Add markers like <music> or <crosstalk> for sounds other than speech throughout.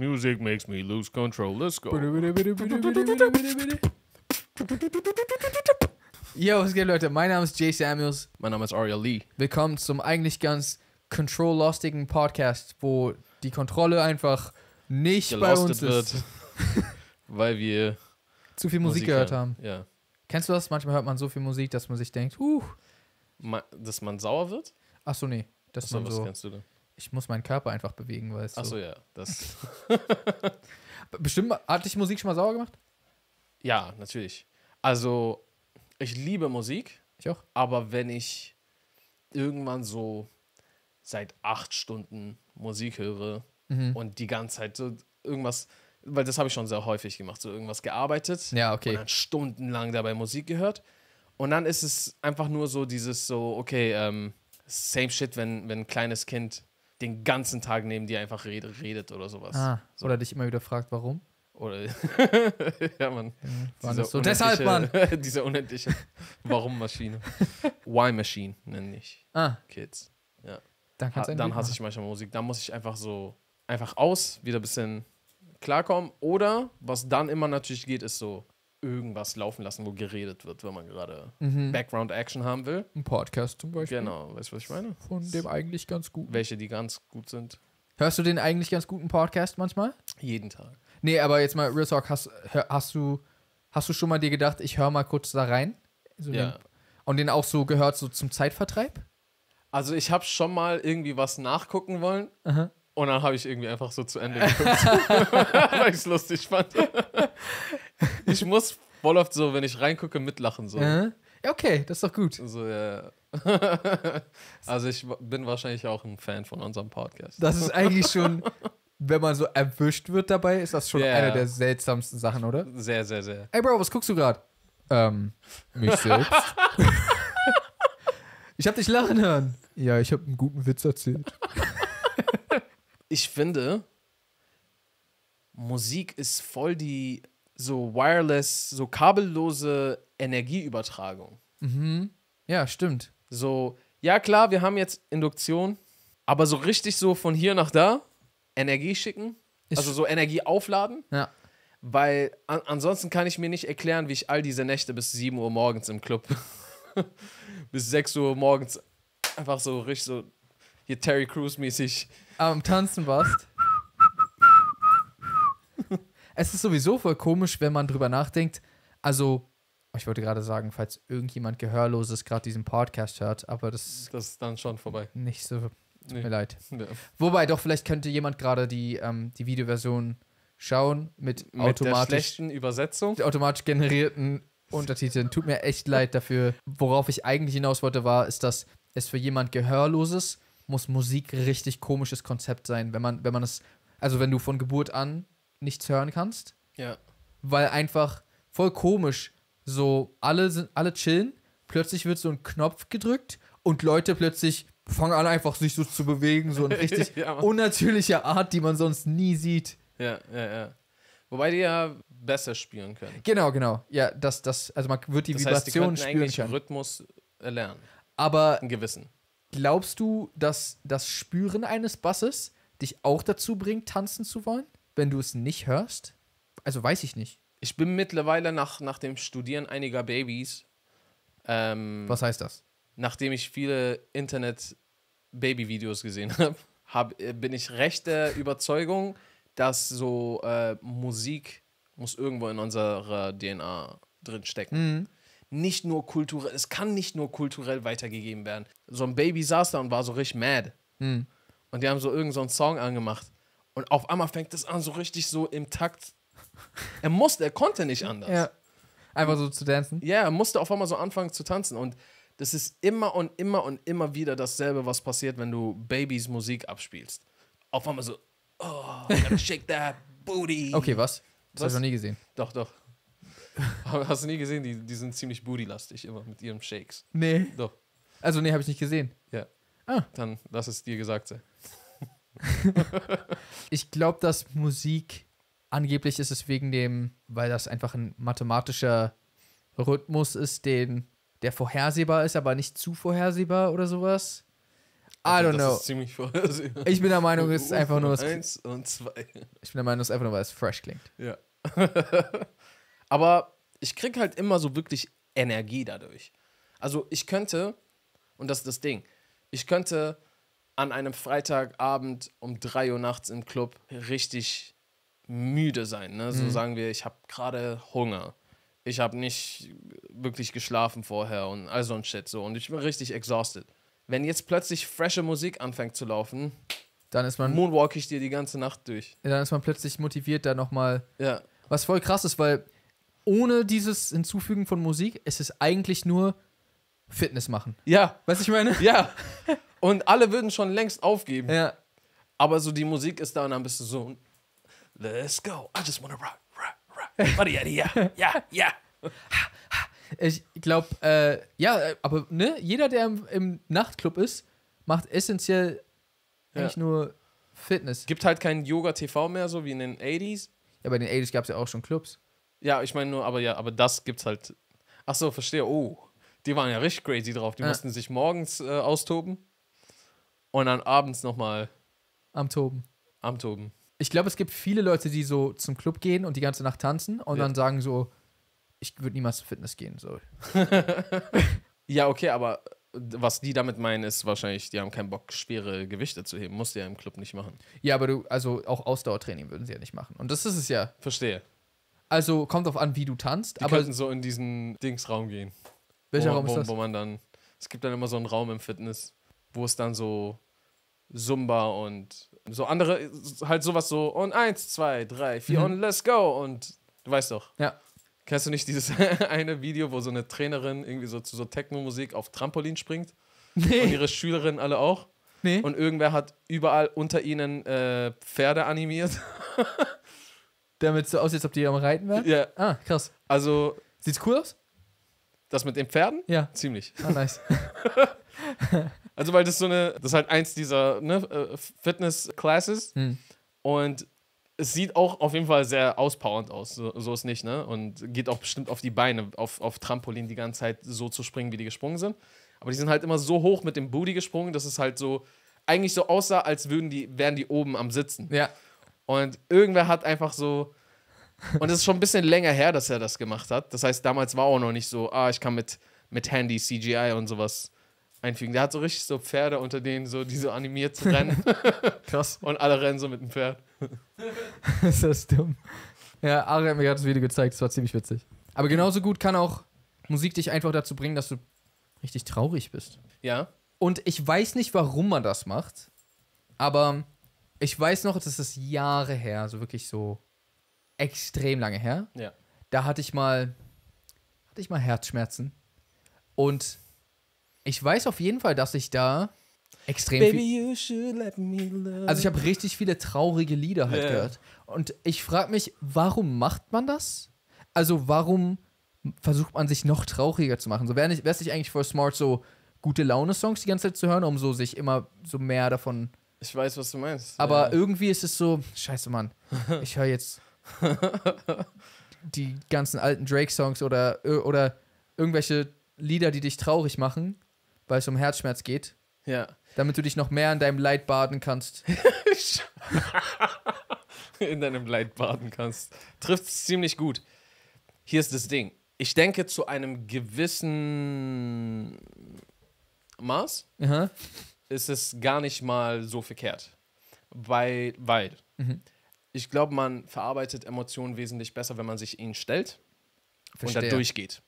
Music makes me lose control. Let's go. Yo, was geht, Leute? Mein Name ist Jay Samuels. Mein Name ist Aria Lee. Willkommen zum eigentlich ganz control-lostigen Podcast, wo die Kontrolle einfach nicht bei uns wird, ist. <laughs> weil wir zu viel Musik, Musik gehört haben. Ja. Kennst du das? Manchmal hört man so viel Musik, dass man sich denkt, huh. Ma dass man sauer wird? Achso, nee. Das Achso, was so, was kennst du denn? ich muss meinen Körper einfach bewegen, weißt du. Achso, ja. Das <laughs> Bestimmt, hat dich Musik schon mal sauer gemacht? Ja, natürlich. Also, ich liebe Musik. Ich auch. Aber wenn ich irgendwann so seit acht Stunden Musik höre mhm. und die ganze Zeit so irgendwas, weil das habe ich schon sehr häufig gemacht, so irgendwas gearbeitet. Ja, okay. Und dann stundenlang dabei Musik gehört. Und dann ist es einfach nur so dieses so, okay, ähm, same shit, wenn, wenn ein kleines Kind den ganzen Tag neben dir einfach redet oder sowas. Ah, so. Oder dich immer wieder fragt, warum? Oder <laughs> ja, man. Ja, diese so? Deshalb, Mann. <laughs> diese unendliche Warum-Maschine. <laughs> Why-Machine nenne ich ah. Kids. Ja. Dann, ha dann hasse ich manchmal Musik. Dann muss ich einfach so einfach aus, wieder ein bisschen klarkommen. Oder was dann immer natürlich geht, ist so irgendwas laufen lassen, wo geredet wird, wenn man gerade mhm. Background-Action haben will. Ein Podcast zum Beispiel. Genau, weißt du, was ich meine? Von dem eigentlich ganz gut. Welche, die ganz gut sind. Hörst du den eigentlich ganz guten Podcast manchmal? Jeden Tag. Nee, aber jetzt mal Real Talk, hast, hast, du, hast du schon mal dir gedacht, ich höre mal kurz da rein? So ja. Den, und den auch so gehört, so zum Zeitvertreib? Also ich habe schon mal irgendwie was nachgucken wollen. Aha. Und dann habe ich irgendwie einfach so zu Ende geguckt, <laughs> weil ich es lustig fand. <laughs> <laughs> Ich muss voll oft so, wenn ich reingucke, mitlachen. So. Ja, okay, das ist doch gut. So, ja. <laughs> also ich bin wahrscheinlich auch ein Fan von unserem Podcast. Das ist eigentlich schon, <laughs> wenn man so erwischt wird dabei, ist das schon yeah. eine der seltsamsten Sachen, oder? Sehr, sehr, sehr. Ey Bro, was guckst du gerade? Ähm, mich selbst. ich hab dich lachen hören. Ja, ich hab einen guten Witz erzählt. ich finde, Musik ist voll die so wireless, so kabellose Energieübertragung. Mhm. Ja, stimmt. So, ja klar, wir haben jetzt Induktion, aber so richtig so von hier nach da Energie schicken, ich also so Energie aufladen. Ja. Weil an ansonsten kann ich mir nicht erklären, wie ich all diese Nächte bis 7 Uhr morgens im Club, <laughs> bis 6 Uhr morgens einfach so richtig so hier Terry Crews mäßig am Tanzen warst es ist sowieso voll komisch, wenn man drüber nachdenkt. Also, ich wollte gerade sagen, falls irgendjemand Gehörloses gerade diesen Podcast hört, aber das. Das ist dann schon vorbei. Nicht so. Tut nee. mir leid. Ja. Wobei, doch, vielleicht könnte jemand gerade die, ähm, die Videoversion schauen mit, mit automatisch. Der schlechten Übersetzung. Die automatisch generierten <laughs> Untertiteln. Tut mir echt leid dafür. Worauf ich eigentlich hinaus wollte, war, ist, dass es für jemand Gehörloses muss Musik richtig komisches Konzept sein. Wenn man, wenn man es, also wenn du von Geburt an nichts hören kannst. Ja. Weil einfach voll komisch, so alle sind, alle chillen, plötzlich wird so ein Knopf gedrückt und Leute plötzlich fangen an einfach sich so zu bewegen, so in richtig <laughs> ja, unnatürlicher Art, die man sonst nie sieht. Ja, ja, ja. Wobei die ja besser spüren können. Genau, genau. Ja, das, das, also man wird die das Vibrationen heißt, die spüren können. Rhythmus erlernen. Aber einen gewissen. Glaubst du, dass das Spüren eines Basses dich auch dazu bringt, tanzen zu wollen? wenn du es nicht hörst? Also weiß ich nicht. Ich bin mittlerweile nach, nach dem Studieren einiger Babys. Ähm, Was heißt das? Nachdem ich viele Internet-Baby-Videos gesehen habe, hab, <laughs> äh, bin ich recht der Überzeugung, dass so äh, Musik muss irgendwo in unserer DNA drin stecken. Mhm. Nicht nur kulturell, es kann nicht nur kulturell weitergegeben werden. So ein Baby saß da und war so richtig mad. Mhm. Und die haben so irgendeinen so Song angemacht. Und auf einmal fängt es an, so richtig so im Takt. Er musste, er konnte nicht anders. Ja. Einfach so zu tanzen? Ja, er musste auf einmal so anfangen zu tanzen. Und das ist immer und immer und immer wieder dasselbe, was passiert, wenn du Babys Musik abspielst. Auf einmal so, oh, gotta shake that booty. Okay, was? Das habe ich noch nie gesehen. Doch, doch. <laughs> Hast du nie gesehen? Die, die sind ziemlich bootylastig immer mit ihren Shakes. Nee. Doch. Also, nee, habe ich nicht gesehen. Ja. Ah. Dann lass es dir gesagt sein. <laughs> ich glaube, dass Musik angeblich ist es wegen dem, weil das einfach ein mathematischer Rhythmus ist, den der vorhersehbar ist, aber nicht zu vorhersehbar oder sowas. I also don't know. ziemlich vorhersehbar. Ich bin der Meinung, es ist einfach nur. <laughs> Eins und zwei. Ich bin der Meinung, es ist einfach nur, weil es fresh klingt. Ja. <laughs> aber ich kriege halt immer so wirklich Energie dadurch. Also ich könnte, und das ist das Ding, ich könnte an einem Freitagabend um 3 Uhr nachts im Club richtig müde sein. Ne? So mhm. sagen wir, ich habe gerade Hunger. Ich habe nicht wirklich geschlafen vorher und all so ein Shit so. Und ich bin richtig exhausted. Wenn jetzt plötzlich frische Musik anfängt zu laufen, dann ist man. Moonwalk ich dir die ganze Nacht durch. Ja, Dann ist man plötzlich motiviert, da nochmal. Ja. Was voll krass ist, weil ohne dieses Hinzufügen von Musik ist es eigentlich nur Fitness machen. Ja. Weißt du, ich meine? Ja. Und alle würden schon längst aufgeben. Ja. Aber so die Musik ist da und dann bist du so, let's go, I just wanna rock, rock, rock. Ja, ja, ja. Ich glaube, äh, ja, aber ne, jeder, der im, im Nachtclub ist, macht essentiell ja. eigentlich nur Fitness. Gibt halt kein Yoga-TV mehr, so wie in den 80s. Ja, bei den 80s gab es ja auch schon Clubs. Ja, ich meine nur, aber ja, aber das gibt's halt. Ach so, verstehe. Oh. Die waren ja richtig crazy drauf. Die ja. mussten sich morgens äh, austoben und dann abends nochmal. Am Toben. Am Toben. Ich glaube, es gibt viele Leute, die so zum Club gehen und die ganze Nacht tanzen und ja. dann sagen so, ich würde niemals zum Fitness gehen. So. <laughs> ja, okay, aber äh, was die damit meinen, ist wahrscheinlich, die haben keinen Bock, schwere Gewichte zu heben. Musst du ja im Club nicht machen. Ja, aber du, also auch Ausdauertraining würden sie ja nicht machen. Und das ist es ja. Verstehe. Also kommt drauf an, wie du tanzt. Die aber könnten so in diesen Dingsraum gehen. Welcher wo, Raum ist wo, das? Wo man dann, es gibt dann immer so einen Raum im Fitness, wo es dann so Zumba und so andere, halt sowas so und eins, zwei, drei, vier mhm. und let's go und du weißt doch. Ja. Kennst du nicht dieses <laughs> eine Video, wo so eine Trainerin irgendwie so zu so Techno-Musik auf Trampolin springt? Nee. Und ihre Schülerinnen alle auch? Nee. Und irgendwer hat überall unter ihnen äh, Pferde animiert. <laughs> Damit es so aussieht, als ob die am Reiten wären? Ja. Ah, krass. Also. Sieht's cool aus? Das mit den Pferden? Ja. Ziemlich. Ah, nice. <laughs> also, weil das so eine, das ist halt eins dieser ne, äh, Fitness-Classes. Hm. Und es sieht auch auf jeden Fall sehr auspowernd aus, so, so, ist nicht, ne? Und geht auch bestimmt auf die Beine, auf, auf Trampolin die ganze Zeit so zu springen, wie die gesprungen sind. Aber die sind halt immer so hoch mit dem Booty gesprungen, dass es halt so eigentlich so aussah, als würden die, wären die oben am Sitzen. Ja. Und irgendwer hat einfach so und es ist schon ein bisschen länger her, dass er das gemacht hat. Das heißt, damals war auch noch nicht so, ah, ich kann mit, mit Handy CGI und sowas einfügen. Der hat so richtig so Pferde unter denen, so, die so animiert rennen. <laughs> Krass. Und alle rennen so mit dem Pferd. <laughs> ist das dumm. Ja, Ari hat mir gerade das Video gezeigt, es war ziemlich witzig. Aber genauso gut kann auch Musik dich einfach dazu bringen, dass du richtig traurig bist. Ja. Und ich weiß nicht, warum man das macht, aber ich weiß noch, das ist Jahre her, so also wirklich so extrem lange her. Ja. Da hatte ich mal, hatte ich mal Herzschmerzen. Und ich weiß auf jeden Fall, dass ich da extrem Baby, viel. Also ich habe richtig viele traurige Lieder halt yeah. gehört. Und ich frage mich, warum macht man das? Also warum versucht man sich noch trauriger zu machen? So wäre es nicht eigentlich voll smart, so gute Laune-Songs die ganze Zeit zu hören, um so sich immer so mehr davon. Ich weiß, was du meinst. Aber ja. irgendwie ist es so, scheiße, Mann, ich höre jetzt <laughs> die ganzen alten Drake-Songs oder, äh, oder irgendwelche Lieder, die dich traurig machen, weil es um Herzschmerz geht. Ja. Damit du dich noch mehr in deinem Leid baden kannst. <laughs> in deinem Leid baden kannst. Trifft es ziemlich gut. Hier ist das Ding. Ich denke, zu einem gewissen Maß Aha. ist es gar nicht mal so verkehrt. Weil, weil mhm ich glaube, man verarbeitet Emotionen wesentlich besser, wenn man sich ihnen stellt Verstehe. und da durchgeht.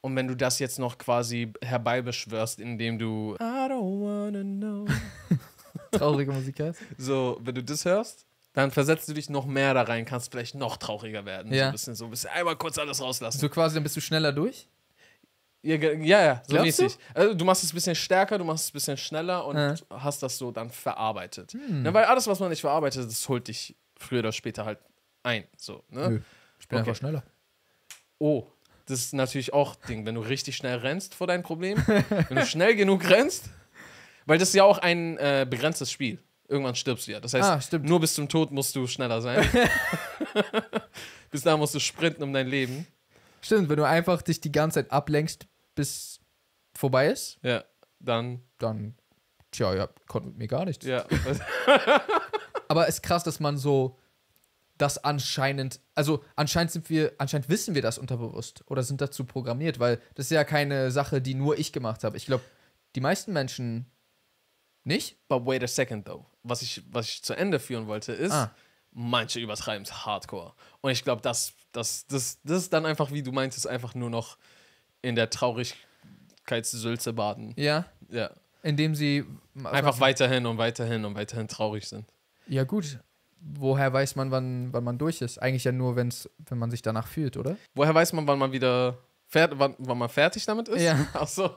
Und wenn du das jetzt noch quasi herbeibeschwörst, indem du I don't wanna know. <laughs> Traurige Musik hast. So, wenn du das hörst, dann versetzt du dich noch mehr da rein, kannst vielleicht noch trauriger werden. Ja. So ein bisschen so, ein bisschen einmal kurz alles rauslassen. So quasi, dann bist du schneller durch? Ja, ja, ja so Glaubst mäßig. Du? Also, du machst es ein bisschen stärker, du machst es ein bisschen schneller und ja. hast das so dann verarbeitet. Hm. Ja, weil alles, was man nicht verarbeitet, das holt dich früher oder später halt ein. So, ne? Nö, ich bin okay. einfach schneller. Oh, das ist natürlich auch Ding, wenn du richtig schnell rennst vor dein Problem. <laughs> wenn du schnell genug rennst, weil das ist ja auch ein äh, begrenztes Spiel. Irgendwann stirbst du ja. Das heißt, ah, nur bis zum Tod musst du schneller sein. <laughs> <laughs> bis da musst du sprinten um dein Leben. Stimmt, wenn du einfach dich die ganze Zeit ablenkst, bis vorbei ist. Ja, dann. Dann, tja, ja, konnte mir gar nichts. Ja. Aber es ist krass, dass man so das anscheinend, also anscheinend sind wir, anscheinend wissen wir das unterbewusst oder sind dazu programmiert, weil das ist ja keine Sache, die nur ich gemacht habe. Ich glaube, die meisten Menschen nicht. But wait a second though. Was ich, was ich zu Ende führen wollte, ist, ah. manche übertreiben es hardcore. Und ich glaube, das, das, das, das ist dann einfach, wie du meinst, ist einfach nur noch in der Traurigkeitssülze baden. Ja. Ja. Indem sie einfach weiterhin und weiterhin und weiterhin traurig sind. Ja, gut. Woher weiß man, wann, wann man durch ist? Eigentlich ja nur, wenn's, wenn man sich danach fühlt, oder? Woher weiß man, wann man wieder wann, wann man fertig damit ist? Ja. <laughs> Ach so.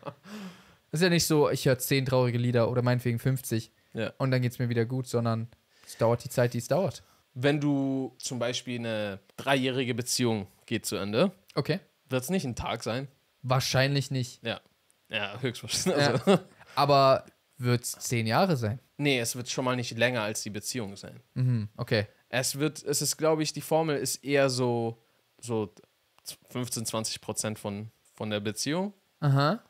<laughs> ist ja nicht so, ich höre zehn traurige Lieder oder meinetwegen 50 ja. und dann geht es mir wieder gut, sondern es dauert die Zeit, die es dauert. Wenn du zum Beispiel eine dreijährige Beziehung geht zu Ende, okay. wird es nicht ein Tag sein? Wahrscheinlich nicht. Ja. Ja, höchstwahrscheinlich. Ja. Also. <laughs> Aber wird es zehn Jahre sein. Nee, es wird schon mal nicht länger als die Beziehung sein. Mhm, okay. Es wird, es ist, glaube ich, die Formel ist eher so, so 15, 20 Prozent von, von der Beziehung. Aha.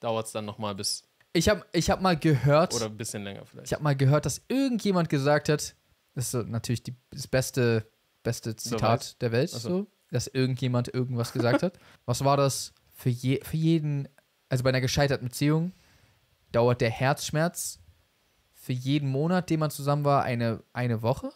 Dauert es dann nochmal bis. Ich habe ich hab mal gehört. Oder ein bisschen länger vielleicht. Ich habe mal gehört, dass irgendjemand gesagt hat, das ist natürlich die, das beste, beste Zitat so der Welt, so. so, dass irgendjemand irgendwas gesagt hat. <laughs> Was war das für, je, für jeden, also bei einer gescheiterten Beziehung, dauert der Herzschmerz für jeden Monat, den man zusammen war, eine, eine Woche?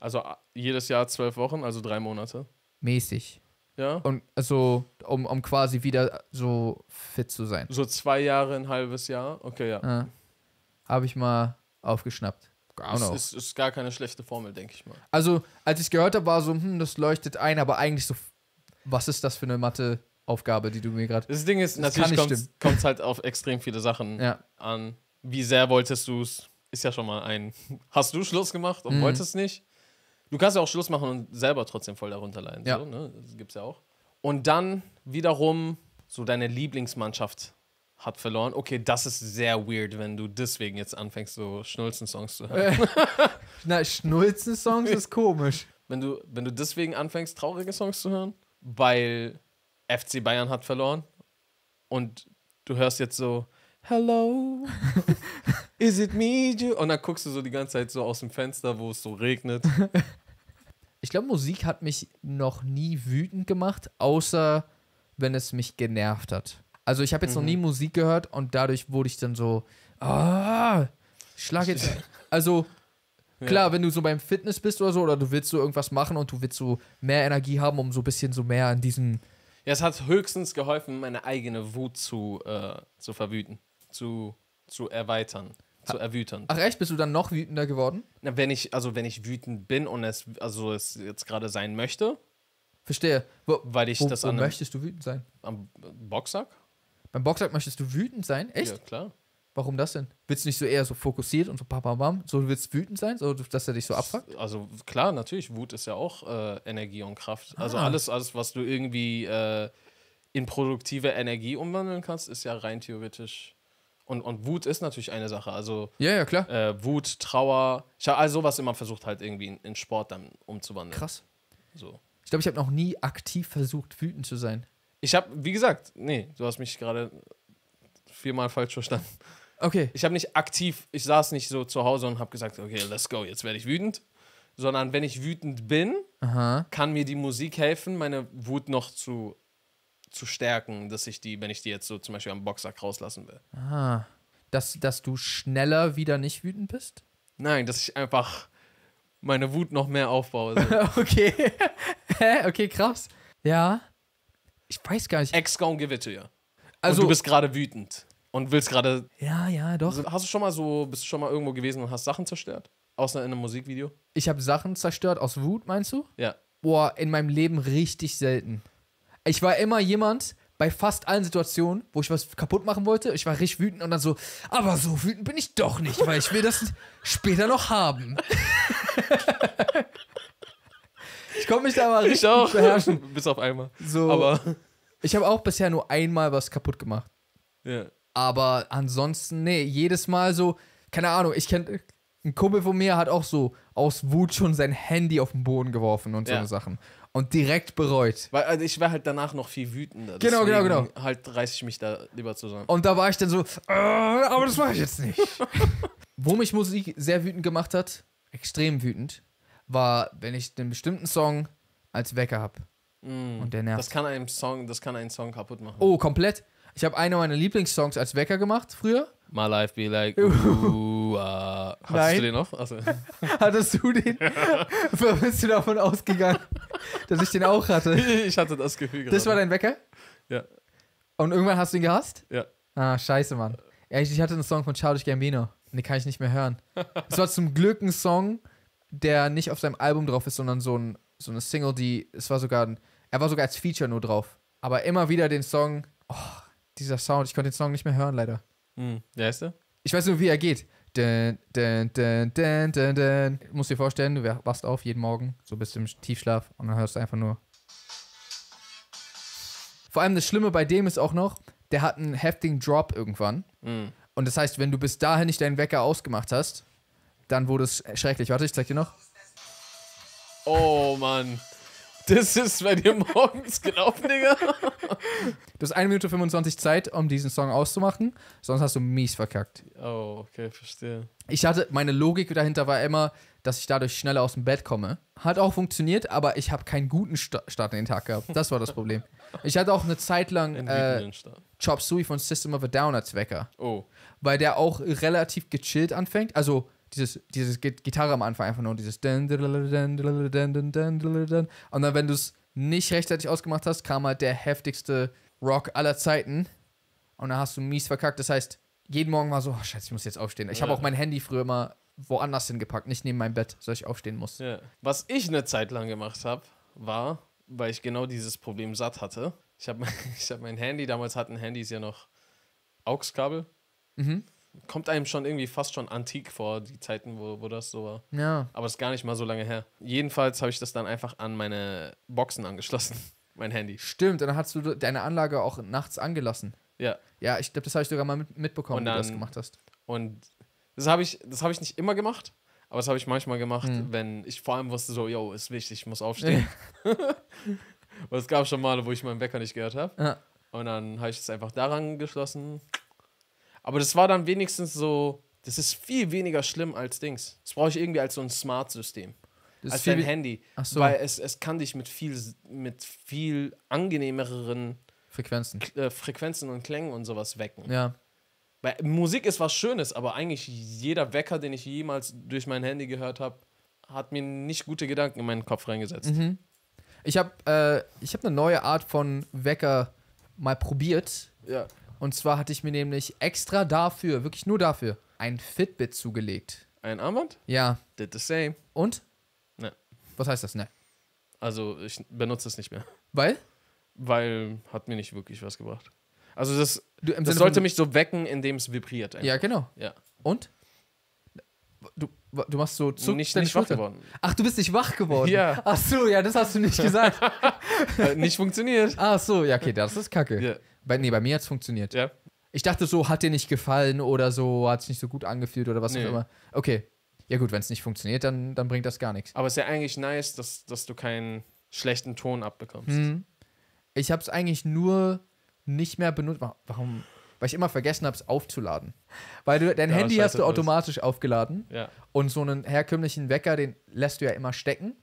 Also jedes Jahr zwölf Wochen, also drei Monate. Mäßig. Ja. Und also, um, um quasi wieder so fit zu sein. So zwei Jahre, ein halbes Jahr. Okay, ja. ja. Habe ich mal aufgeschnappt. Das ist, ist, gar keine schlechte Formel, denke ich mal. Also, als ich es gehört habe, war so, hm, das leuchtet ein, aber eigentlich so, was ist das für eine Mathe? Aufgabe, die du mir gerade. Das Ding ist, das natürlich kommt es halt auf extrem viele Sachen ja. an. Wie sehr wolltest du es? Ist ja schon mal ein. <laughs> Hast du Schluss gemacht und mhm. wolltest nicht? Du kannst ja auch Schluss machen und selber trotzdem voll darunter leiden. Ja. So, ne? Das gibt's ja auch. Und dann wiederum so deine Lieblingsmannschaft hat verloren. Okay, das ist sehr weird, wenn du deswegen jetzt anfängst, so Schnulzen-Songs zu hören. Äh. <laughs> Na, Schnulzen-Songs ist komisch. Wenn du, wenn du deswegen anfängst, traurige Songs zu hören, weil FC Bayern hat verloren und du hörst jetzt so, hello, <laughs> is it me? Und dann guckst du so die ganze Zeit so aus dem Fenster, wo es so regnet. <laughs> Ich glaube, Musik hat mich noch nie wütend gemacht, außer wenn es mich genervt hat. Also ich habe jetzt mhm. noch nie mhm. Musik gehört und dadurch wurde ich dann so, ah, schlag jetzt. <laughs> Also klar, ja. wenn du so beim Fitness bist oder so, oder du willst so irgendwas machen und du willst so mehr Energie haben, um so ein bisschen so mehr an diesen ja, es hat höchstens geholfen, meine eigene Wut zu, äh, zu verwüten, zu, zu erweitern, ha zu ah. erwütern. Ach echt, bist du dann noch wütender geworden? Na, wenn ich, also wenn ich wütend bin und es, also es jetzt gerade sein möchte. Verstehe. Wo, weil ich wo, das wo an möchtest du wütend sein? Am Boxsack? Beim Boxsack möchtest du wütend sein? Echt? Ja, klar. Warum das denn? Willst du nicht so eher so fokussiert und so bam, bam, bam? So willst du wütend sein, so, dass er dich so abfuckt? Also klar, natürlich, Wut ist ja auch äh, Energie und Kraft. Also, ah. Also alles, alles, was du irgendwie äh, in produktive Energie umwandeln kannst, ist ja rein theoretisch. Und, und Wut ist natürlich eine Sache. Also ja, ja, klar. Äh, Wut, Trauer. Ich habe all sowas immer versucht, halt irgendwie in, in Sport dann umzuwandeln. Krass. So. Ich glaube, ich habe noch nie aktiv versucht, wütend zu sein. Ich habe, wie gesagt, nee, du hast mich gerade viermal falsch verstanden. Okay. Ich habe nicht aktiv, ich saß nicht so zu Hause und habe gesagt, okay, let's go, jetzt werde ich wütend. Sondern wenn ich wütend bin, Aha. kann mir die Musik helfen, meine Wut noch zu, zu stärken, dass ich die, wenn ich die jetzt so zum Beispiel am Boxsack rauslassen will. Aha. Dass, dass du schneller wieder nicht wütend bist? Nein, dass ich einfach meine Wut noch mehr aufbaue. <laughs> okay. <laughs> Hä? okay, krass. Ja. Ich weiß gar nicht. Ex gone give it to you. Also, und du bist gerade wütend und willst gerade. Ja, ja, doch. Also, hast du schon mal so, bist du schon mal irgendwo gewesen und hast Sachen zerstört? Außer in einem Musikvideo? Ich habe Sachen zerstört aus Wut, meinst du? Ja. Boah, in meinem Leben richtig selten. Ich war immer jemand, bei fast allen Situationen, wo ich was kaputt machen wollte, ich war richtig wütend und dann so, aber so wütend bin ich doch nicht, weil ich will das später noch haben. ich konnte mich da mal richtig ich auch. beherrschen. <laughs> Bis auf einmal. So. Aber. Ich habe auch bisher nur einmal was kaputt gemacht. Ja. Aber ansonsten, nee, jedes Mal so, keine Ahnung, ich kenne, ein Kumpel von mir hat auch so aus Wut schon sein Handy auf den Boden geworfen und so Sachen. Und direkt bereut. Weil also ich wäre halt danach noch viel wütender. Genau, genau, genau. Halt reiße ich mich da lieber zusammen. Und da war ich dann so, ah, aber das mache ich jetzt nicht. <laughs> Wo mich Musik sehr wütend gemacht hat, extrem wütend, war, wenn ich den bestimmten Song als Wecker habe. Mm, und der nervt. Das kann einen Song, das kann einen Song kaputt machen. Oh, komplett. Ich habe einer meiner Lieblingssongs als Wecker gemacht früher. My Life Be Like. <laughs> Ooh, uh, hattest Nein. du den noch? Also. <laughs> hattest du den? <laughs> bist du davon ausgegangen, dass ich den auch hatte? Ich hatte das Gefühl. Das war dein Wecker? Ja. Und irgendwann hast du ihn gehasst? Ja. Ah, scheiße, Mann. Ehrlich, ich hatte einen Song von Childish Gambino. Den kann ich nicht mehr hören. Es war zum Glück ein Song, der nicht auf seinem Album drauf ist, sondern so, ein, so eine Single, die. Es war sogar Er war sogar als Feature nur drauf. Aber immer wieder den Song. Oh, dieser Sound. Ich konnte den Song nicht mehr hören, leider. Mhm. Wer ist der? Ich weiß nur, wie er geht. Dun, dun, muss dir vorstellen, du wachst auf jeden Morgen, so bist du im Tiefschlaf und dann hörst du einfach nur. Vor allem das Schlimme bei dem ist auch noch, der hat einen heftigen Drop irgendwann. Mhm. Und das heißt, wenn du bis dahin nicht deinen Wecker ausgemacht hast, dann wurde es schrecklich. Warte, ich zeig dir noch. Oh Mann. Das ist bei dir morgens gelaufen, Digga. Du hast 1 Minute 25 Zeit, um diesen Song auszumachen, sonst hast du mies verkackt. Oh, okay, verstehe. Ich hatte, meine Logik dahinter war immer, dass ich dadurch schneller aus dem Bett komme. Hat auch funktioniert, aber ich habe keinen guten Sta Start in den Tag gehabt. Das war das Problem. Ich hatte auch eine Zeit lang äh, Chop Suey von System of a Down als Wecker. Oh. Weil der auch relativ gechillt anfängt. Also dieses, dieses Gitarre am Anfang einfach nur dieses. Und dann, wenn du es nicht rechtzeitig ausgemacht hast, kam halt der heftigste Rock aller Zeiten. Und dann hast du mies verkackt. Das heißt, jeden Morgen war so, oh, scheiße, ich muss jetzt aufstehen. Ich ja. habe auch mein Handy früher mal woanders hingepackt, nicht neben meinem Bett, so ich aufstehen muss. Ja. Was ich eine Zeit lang gemacht habe, war, weil ich genau dieses Problem satt hatte. Ich habe mein, hab mein Handy, damals hatten Handys ja noch AUX-Kabel. Mhm kommt einem schon irgendwie fast schon antik vor, die Zeiten, wo, wo das so war. Ja. Aber es ist gar nicht mal so lange her. Jedenfalls habe ich das dann einfach an meine Boxen angeschlossen, <laughs> mein Handy. Stimmt, und dann hast du deine Anlage auch nachts angelassen. Ja. Ja, ich glaube, das habe ich sogar mal mit, mitbekommen, dann, wie du das gemacht hast. Und das habe ich, hab ich nicht immer gemacht, aber das habe ich manchmal gemacht, mhm. wenn ich vor allem wusste, so, yo, ist wichtig, ich muss aufstehen. und <laughs> <laughs> es gab schon Male, wo ich meinen Wecker nicht gehört habe. Ja. Und dann habe ich es einfach daran geschlossen aber das war dann wenigstens so, das ist viel weniger schlimm als Dings. Das brauche ich irgendwie als so ein Smart-System. als ein Handy. Ach so. Weil es, es kann dich mit viel, mit viel angenehmeren Frequenzen. äh, Frequenzen und Klängen und sowas wecken. Ja. Weil Musik ist was Schönes, aber eigentlich jeder Wecker, den ich jemals durch mein Handy gehört habe, hat mir nicht gute Gedanken in meinen Kopf reingesetzt. Mhm. Ich habe äh, hab eine neue Art von Wecker mal probiert. Ja. Und zwar hatte ich mir nämlich extra dafür, wirklich nur dafür, ein Fitbit zugelegt. Ein Armband? Ja. Did the same. Und? Ne. Was heißt das? Ne. Also ich benutze es nicht mehr. Weil? Weil hat mir nicht wirklich was gebracht. Also das, du, das sollte mich so wecken, indem es vibriert. Einfach. Ja, genau. Ja. Und? Du, du machst so zuck nicht, nicht wach geworden. Ach, du bist nicht wach geworden. Ja. Ach so, ja, das hast du nicht gesagt. <laughs> Äh, nicht funktioniert. Ach so, ja, okay, das ist Kacke. Ja. Bei, nee, bei mir hat es funktioniert. Ja. Ich dachte so, hat dir nicht gefallen oder so, hat es nicht so gut angefühlt oder was nee. auch immer. Okay. Ja gut, wenn es nicht funktioniert, dann, dann bringt das gar nichts. Aber es ist ja eigentlich nice, dass, dass du keinen schlechten Ton abbekommst. Hm. Ich habe es eigentlich nur nicht mehr benutzt. Warum weil ich immer vergessen habe, es aufzuladen. Weil du, dein ja, Handy hast du automatisch ist. aufgeladen ja. und so einen herkömmlichen Wecker, den lässt du ja immer stecken.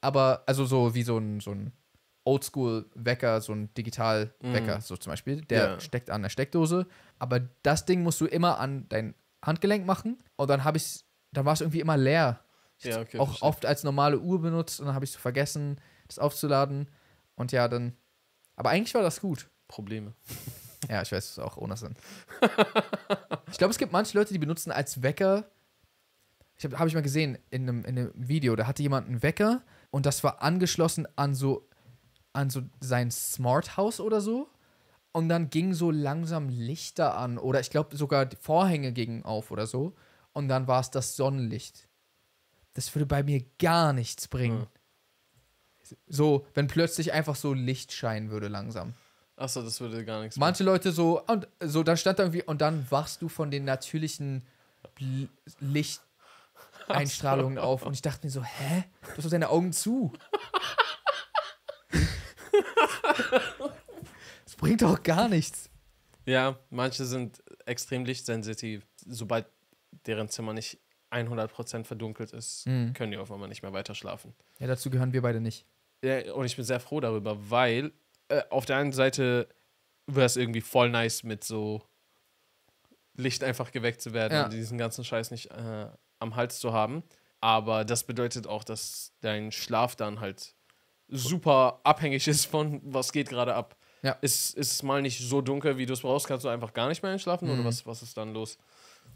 Aber, also so wie so ein, so ein Oldschool-Wecker, so ein Digital-Wecker, mm. so zum Beispiel, der ja. steckt an der Steckdose. Aber das Ding musst du immer an dein Handgelenk machen und dann habe ich, dann war es irgendwie immer leer. Ja, okay, auch verstehe. oft als normale Uhr benutzt und dann habe ich es so vergessen, das aufzuladen. Und ja, dann. Aber eigentlich war das gut. Probleme. <laughs> Ja, ich weiß es auch ohne Sinn. <laughs> ich glaube, es gibt manche Leute, die benutzen als Wecker. Ich habe hab ich mal gesehen in einem, in einem Video, da hatte jemand einen Wecker und das war angeschlossen an so an so sein Smart House oder so. Und dann gingen so langsam Lichter an oder ich glaube sogar die Vorhänge gingen auf oder so. Und dann war es das Sonnenlicht. Das würde bei mir gar nichts bringen. Ja. So, wenn plötzlich einfach so Licht scheinen würde langsam. Achso, das würde gar nichts. Manche Leute so, und so, dann stand da irgendwie, und dann wachst du von den natürlichen Lichteinstrahlungen so. auf. Und ich dachte mir so, hä? Du hast deine Augen zu. <laughs> das bringt doch gar nichts. Ja, manche sind extrem lichtsensitiv. Sobald deren Zimmer nicht 100% verdunkelt ist, mhm. können die auf einmal nicht mehr weiter schlafen. Ja, dazu gehören wir beide nicht. Ja, und ich bin sehr froh darüber, weil äh, auf der einen Seite wäre es irgendwie voll nice, mit so Licht einfach geweckt zu werden ja. und diesen ganzen Scheiß nicht äh, am Hals zu haben. Aber das bedeutet auch, dass dein Schlaf dann halt super abhängig ist von, was geht gerade ab. Ja. Ist, ist es mal nicht so dunkel, wie du es brauchst, kannst du einfach gar nicht mehr einschlafen mhm. oder was, was ist dann los?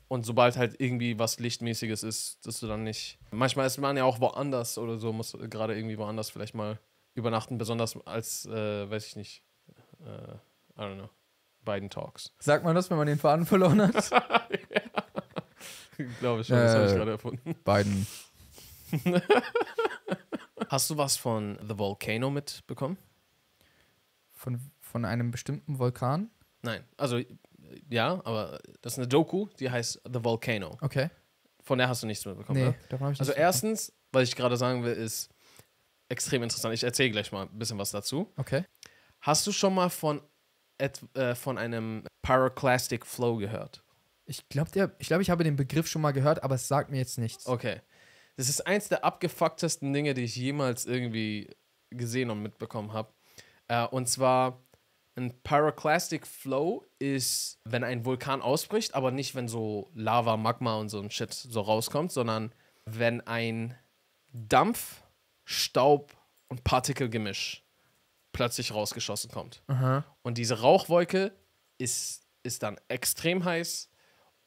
Und sobald halt irgendwie was Lichtmäßiges ist, dass du dann nicht. Manchmal ist man ja auch woanders oder so, muss gerade irgendwie woanders vielleicht mal übernachten, besonders als, äh, weiß ich nicht, äh, I don't know, beiden Talks. Sagt man das, wenn man den Faden verloren hat? <laughs> ja. Glaube ich schon, das habe ich äh, gerade erfunden. Beiden. <laughs> Hast du was von The Volcano mitbekommen? Von, von einem bestimmten Vulkan? Nein, also ja, aber das ist eine Doku, die heißt The Volcano. Okay. Von der hast du nichts mitbekommen, nee, ne? davon habe ich Also nichts erstens, was ich gerade sagen will, ist, extrem interessant. Ich erzähle gleich mal ein bisschen was dazu. Okay. Hast du schon mal von, äh, von einem Pyroclastic Flow gehört? Ich glaube, ich, glaub, ich habe den Begriff schon mal gehört, aber es sagt mir jetzt nichts. Okay. Das ist eins der abgefucktesten Dinge, die ich jemals irgendwie gesehen und mitbekommen habe. Äh, und zwar, ein Pyroclastic Flow ist, wenn ein Vulkan ausbricht, aber nicht, wenn so Lava, Magma und so ein Shit so rauskommt, sondern wenn ein Dampf Staub und Partikelgemisch plötzlich rausgeschossen kommt. Aha. Und diese Rauchwolke ist, ist dann extrem heiß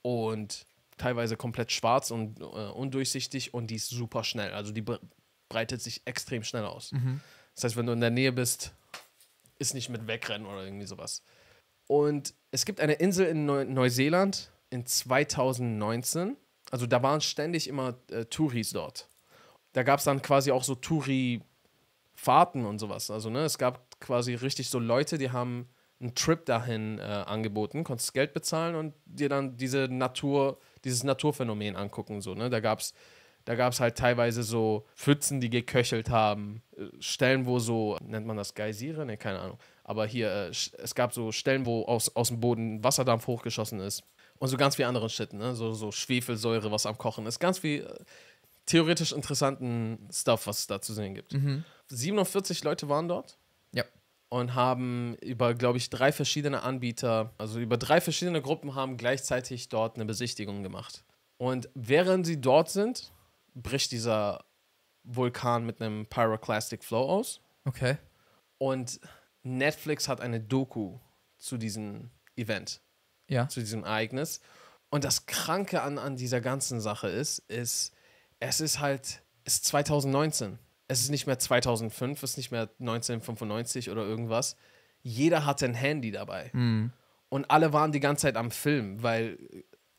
und teilweise komplett schwarz und äh, undurchsichtig und die ist super schnell. Also die breitet sich extrem schnell aus. Mhm. Das heißt, wenn du in der Nähe bist, ist nicht mit wegrennen oder irgendwie sowas. Und es gibt eine Insel in Neu Neuseeland in 2019. Also da waren ständig immer äh, Touris dort da gab es dann quasi auch so Touri-Fahrten und sowas. Also, ne, es gab quasi richtig so Leute, die haben einen Trip dahin äh, angeboten, konntest Geld bezahlen und dir dann diese Natur, dieses Naturphänomen angucken. So, ne? Da gab es da gab's halt teilweise so Pfützen, die geköchelt haben, äh, Stellen, wo so, nennt man das Geysire? Ne, keine Ahnung. Aber hier, äh, es gab so Stellen, wo aus, aus dem Boden Wasserdampf hochgeschossen ist. Und so ganz viel anderen Shit, ne? So, so Schwefelsäure, was am Kochen ist. Ganz viel. Äh, theoretisch interessanten Stuff, was es da zu sehen gibt. Mhm. 47 Leute waren dort. Ja. Und haben über, glaube ich, drei verschiedene Anbieter, also über drei verschiedene Gruppen, haben gleichzeitig dort eine Besichtigung gemacht. Und während sie dort sind, bricht dieser Vulkan mit einem Pyroclastic Flow aus. Okay. Und Netflix hat eine Doku zu diesem Event. Ja. Zu diesem Ereignis. Und das Kranke an, an dieser ganzen Sache ist, ist, es ist halt, es ist 2019. Es ist nicht mehr 2005, es ist nicht mehr 1995 oder irgendwas. Jeder hatte ein Handy dabei. Mhm. Und alle waren die ganze Zeit am Film, weil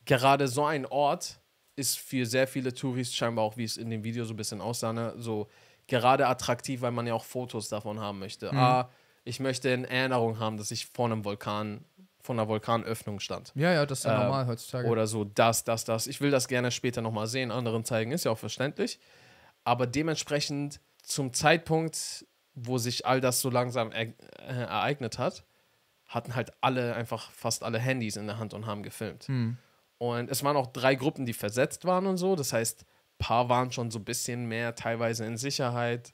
gerade so ein Ort ist für sehr viele Touristen scheinbar auch, wie es in dem Video so ein bisschen aussah, ne? so gerade attraktiv, weil man ja auch Fotos davon haben möchte. Mhm. Ah, ich möchte in Erinnerung haben, dass ich vor einem Vulkan von einer Vulkanöffnung stand. Ja, ja, das ist ja äh, normal heutzutage. Oder so, das, das, das. Ich will das gerne später nochmal sehen, anderen zeigen, ist ja auch verständlich. Aber dementsprechend zum Zeitpunkt, wo sich all das so langsam e ereignet hat, hatten halt alle einfach fast alle Handys in der Hand und haben gefilmt. Hm. Und es waren auch drei Gruppen, die versetzt waren und so. Das heißt, ein paar waren schon so ein bisschen mehr teilweise in Sicherheit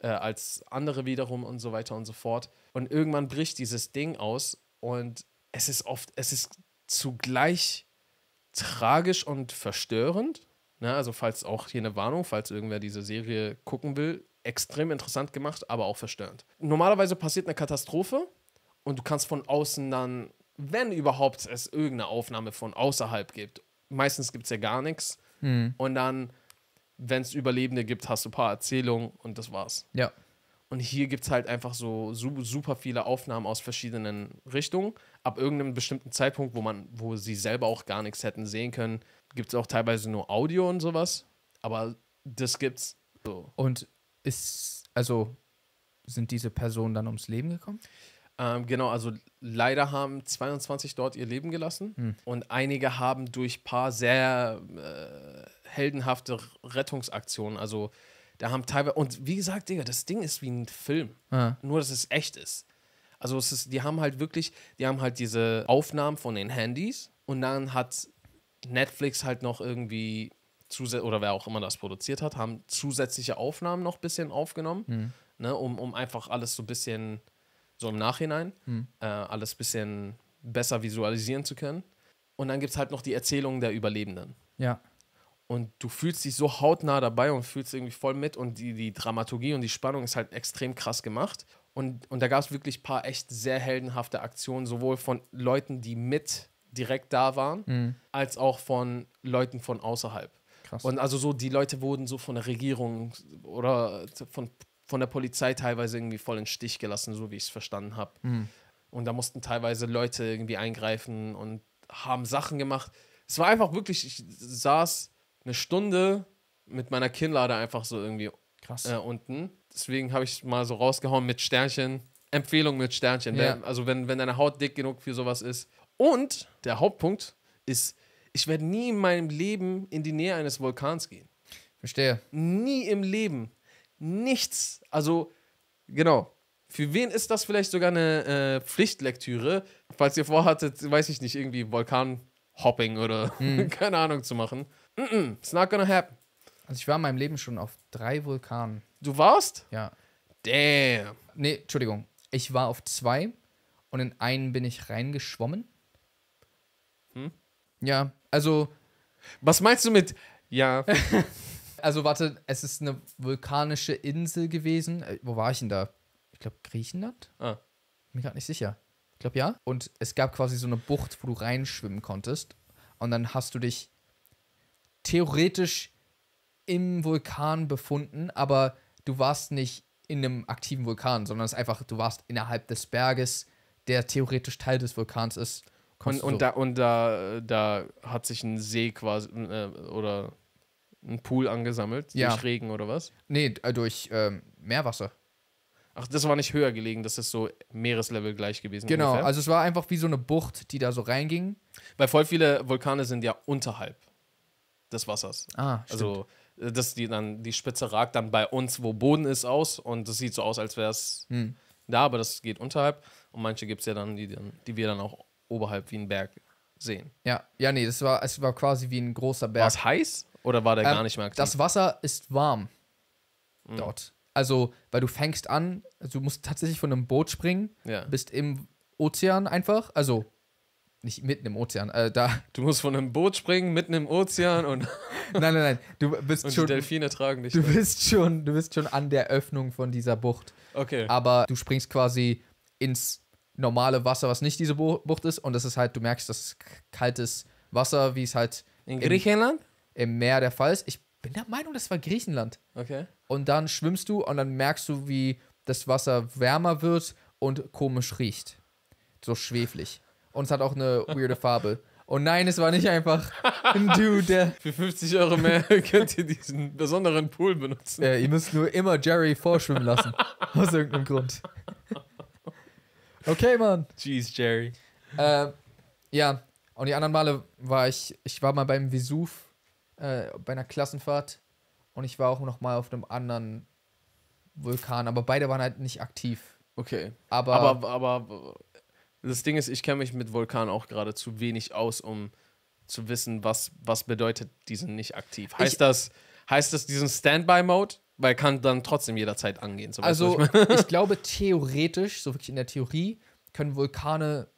äh, als andere wiederum und so weiter und so fort. Und irgendwann bricht dieses Ding aus und es ist oft, es ist zugleich tragisch und verstörend. Ne? Also, falls auch hier eine Warnung, falls irgendwer diese Serie gucken will, extrem interessant gemacht, aber auch verstörend. Normalerweise passiert eine Katastrophe und du kannst von außen dann, wenn überhaupt es irgendeine Aufnahme von außerhalb gibt, meistens gibt es ja gar nichts. Mhm. Und dann, wenn es Überlebende gibt, hast du ein paar Erzählungen und das war's. Ja. Und hier gibt es halt einfach so super viele Aufnahmen aus verschiedenen Richtungen, ab irgendeinem bestimmten Zeitpunkt, wo man, wo sie selber auch gar nichts hätten sehen können, gibt es auch teilweise nur Audio und sowas. Aber das gibt's. So. Und ist, also sind diese Personen dann ums Leben gekommen? Ähm, genau, also leider haben 22 dort ihr Leben gelassen hm. und einige haben durch paar sehr äh, heldenhafte Rettungsaktionen, also da haben teilweise, und wie gesagt, Digga, das Ding ist wie ein Film, ah. nur dass es echt ist. Also es ist, die haben halt wirklich, die haben halt diese Aufnahmen von den Handys und dann hat Netflix halt noch irgendwie oder wer auch immer das produziert hat, haben zusätzliche Aufnahmen noch ein bisschen aufgenommen, mhm. ne, um, um einfach alles so ein bisschen, so im Nachhinein, mhm. äh, alles ein bisschen besser visualisieren zu können. Und dann gibt es halt noch die Erzählungen der Überlebenden. Ja. Und du fühlst dich so hautnah dabei und fühlst irgendwie voll mit und die, die Dramaturgie und die Spannung ist halt extrem krass gemacht. Und, und da gab es wirklich ein paar echt sehr heldenhafte Aktionen, sowohl von Leuten, die mit direkt da waren, mhm. als auch von Leuten von außerhalb. Krass. Und also so, die Leute wurden so von der Regierung oder von, von der Polizei teilweise irgendwie voll in den Stich gelassen, so wie ich es verstanden habe. Mhm. Und da mussten teilweise Leute irgendwie eingreifen und haben Sachen gemacht. Es war einfach wirklich, ich saß eine Stunde mit meiner Kinnlade einfach so irgendwie Krass. Äh, unten Deswegen habe ich mal so rausgehauen mit Sternchen. Empfehlung mit Sternchen. Ja. also wenn, wenn deine Haut dick genug für sowas ist. Und der Hauptpunkt ist, ich werde nie in meinem Leben in die Nähe eines Vulkans gehen. Verstehe. Nie im Leben. Nichts. Also, genau. Für wen ist das vielleicht sogar eine äh, Pflichtlektüre? Falls ihr vorhattet, weiß ich nicht, irgendwie Vulkan-Hopping oder hm. <laughs> keine Ahnung zu machen. Mm -mm, it's not gonna happen. Also ich war in meinem Leben schon auf drei Vulkanen. Du warst? Ja. Damn. Nee, Entschuldigung. Ich war auf zwei und in einen bin ich reingeschwommen. Hm? Ja, also. Was meinst du mit ja? <laughs> also, warte, es ist eine vulkanische Insel gewesen. Äh, wo war ich denn da? Ich glaube, Griechenland? Ah. Bin mir gerade nicht sicher. Ich glaube, ja. Und es gab quasi so eine Bucht, wo du reinschwimmen konntest. Und dann hast du dich theoretisch im Vulkan befunden, aber du warst nicht in einem aktiven Vulkan, sondern es ist einfach, du warst innerhalb des Berges, der theoretisch Teil des Vulkans ist. Und, und, so. da, und da, äh, da hat sich ein See quasi äh, oder ein Pool angesammelt, ja. durch Regen oder was? Nee, äh, durch ähm, Meerwasser. Ach, das war nicht höher gelegen, das ist so Meereslevel gleich gewesen. Genau, ungefähr. also es war einfach wie so eine Bucht, die da so reinging. Weil voll viele Vulkane sind ja unterhalb des Wassers. Ah, also stimmt. Also dass die dann, die Spitze ragt dann bei uns, wo Boden ist, aus und das sieht so aus, als wäre es hm. da, aber das geht unterhalb. Und manche gibt es ja dann, die, die wir dann auch oberhalb wie ein Berg sehen. Ja, ja, nee, das war, es war quasi wie ein großer Berg. War es heiß oder war der ähm, gar nicht mehr aktiv? Das Wasser ist warm hm. dort. Also, weil du fängst an, also du musst tatsächlich von einem Boot springen, ja. bist im Ozean einfach, also nicht mitten im Ozean, äh, da. <laughs> Du musst von einem Boot springen, mitten im Ozean und. <laughs> nein, nein, nein. Du bist und schon. Die Delfine tragen dich. Du dann. bist schon, du bist schon an der Öffnung von dieser Bucht. Okay. Aber du springst quasi ins normale Wasser, was nicht diese Bucht ist, und das ist halt, du merkst, das kaltes Wasser, wie es halt. In Griechenland? Im, Im Meer der Fall ist. Ich bin der Meinung, das war Griechenland. Okay. Und dann schwimmst du und dann merkst du, wie das Wasser wärmer wird und komisch riecht. So schweflich. Und es hat auch eine weirde Farbe. Und nein, es war nicht einfach ein Dude, der. <laughs> Für 50 Euro mehr <laughs> könnt ihr diesen besonderen Pool benutzen. Ja, ihr müsst nur immer Jerry vorschwimmen lassen. aus irgendeinem Grund. Okay, Mann. Jeez, Jerry. Äh, ja, und die anderen Male war ich, ich war mal beim Vesuv, äh, bei einer Klassenfahrt. Und ich war auch noch mal auf einem anderen Vulkan. Aber beide waren halt nicht aktiv. Okay. Aber, aber, aber das Ding ist, ich kenne mich mit Vulkan auch gerade zu wenig aus, um zu wissen, was, was bedeutet, diesen nicht aktiv. Heißt ich, das, heißt das diesen Standby-Mode? Weil kann dann trotzdem jederzeit angehen. So also, ich, ich <laughs> glaube, theoretisch, so wirklich in der Theorie, können Vulkane.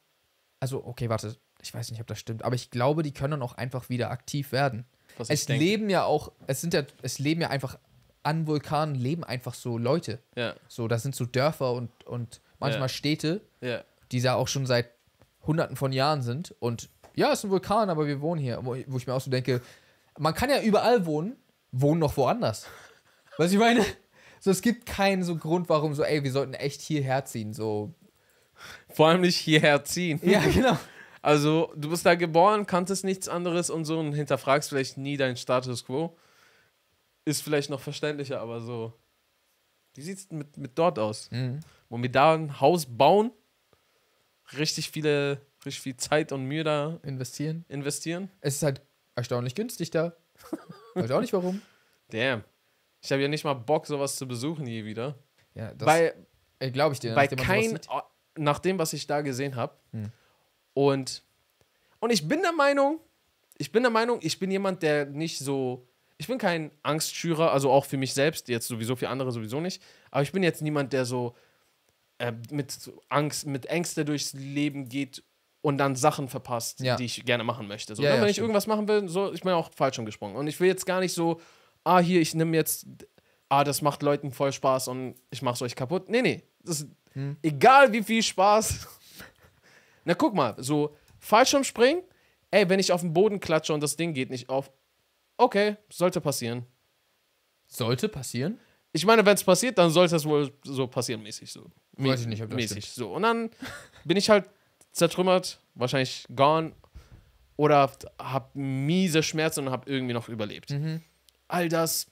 Also, okay, warte, ich weiß nicht, ob das stimmt, aber ich glaube, die können dann auch einfach wieder aktiv werden. Was es leben denke. ja auch, es sind ja, es leben ja einfach an Vulkanen leben einfach so Leute. Ja. So, da sind so Dörfer und, und manchmal ja. Städte. Ja die da auch schon seit hunderten von Jahren sind. Und ja, ist ein Vulkan, aber wir wohnen hier. Wo ich mir auch so denke, man kann ja überall wohnen, wohnen noch woanders. Was <laughs> ich meine? So, es gibt keinen so Grund, warum so, ey, wir sollten echt hierher ziehen. So. Vor allem nicht hierher ziehen. Ja, <laughs> genau. Also, du bist da geboren, kanntest nichts anderes und so und hinterfragst vielleicht nie deinen Status quo. Ist vielleicht noch verständlicher, aber so. Wie sieht's mit, mit dort aus? Mhm. Wollen wir da ein Haus bauen? richtig viele, richtig viel Zeit und Mühe da investieren. investieren. Es ist halt erstaunlich günstig da. <laughs> Weiß auch nicht warum. Damn. Ich habe ja nicht mal Bock, sowas zu besuchen je wieder. Ja, das glaube ich dir. Bei kein, nach dem, was ich da gesehen habe. Hm. Und, und ich bin der Meinung, ich bin der Meinung, ich bin jemand, der nicht so. Ich bin kein Angstschürer, also auch für mich selbst, jetzt sowieso, für andere sowieso nicht. Aber ich bin jetzt niemand, der so äh, mit Angst, mit Ängste durchs Leben geht und dann Sachen verpasst, ja. die ich gerne machen möchte. So, ja, dann, ne? wenn ich stimmt. irgendwas machen will, so, ich bin auch falsch umgesprungen. Und ich will jetzt gar nicht so, ah, hier, ich nehme jetzt, ah, das macht Leuten voll Spaß und ich mache es euch kaputt. Nee, nee. Das, hm. Egal wie viel Spaß. <laughs> Na, guck mal, so Fallschirmspringen, ey, wenn ich auf den Boden klatsche und das Ding geht nicht auf. Okay, sollte passieren. Sollte passieren? ich meine, wenn es passiert, dann sollte es wohl so passieren, mäßig so. Mäßig, Weiß ich nicht, ob das mäßig, so. Und dann <laughs> bin ich halt zertrümmert, wahrscheinlich gone oder hab miese Schmerzen und hab irgendwie noch überlebt. Mhm. All das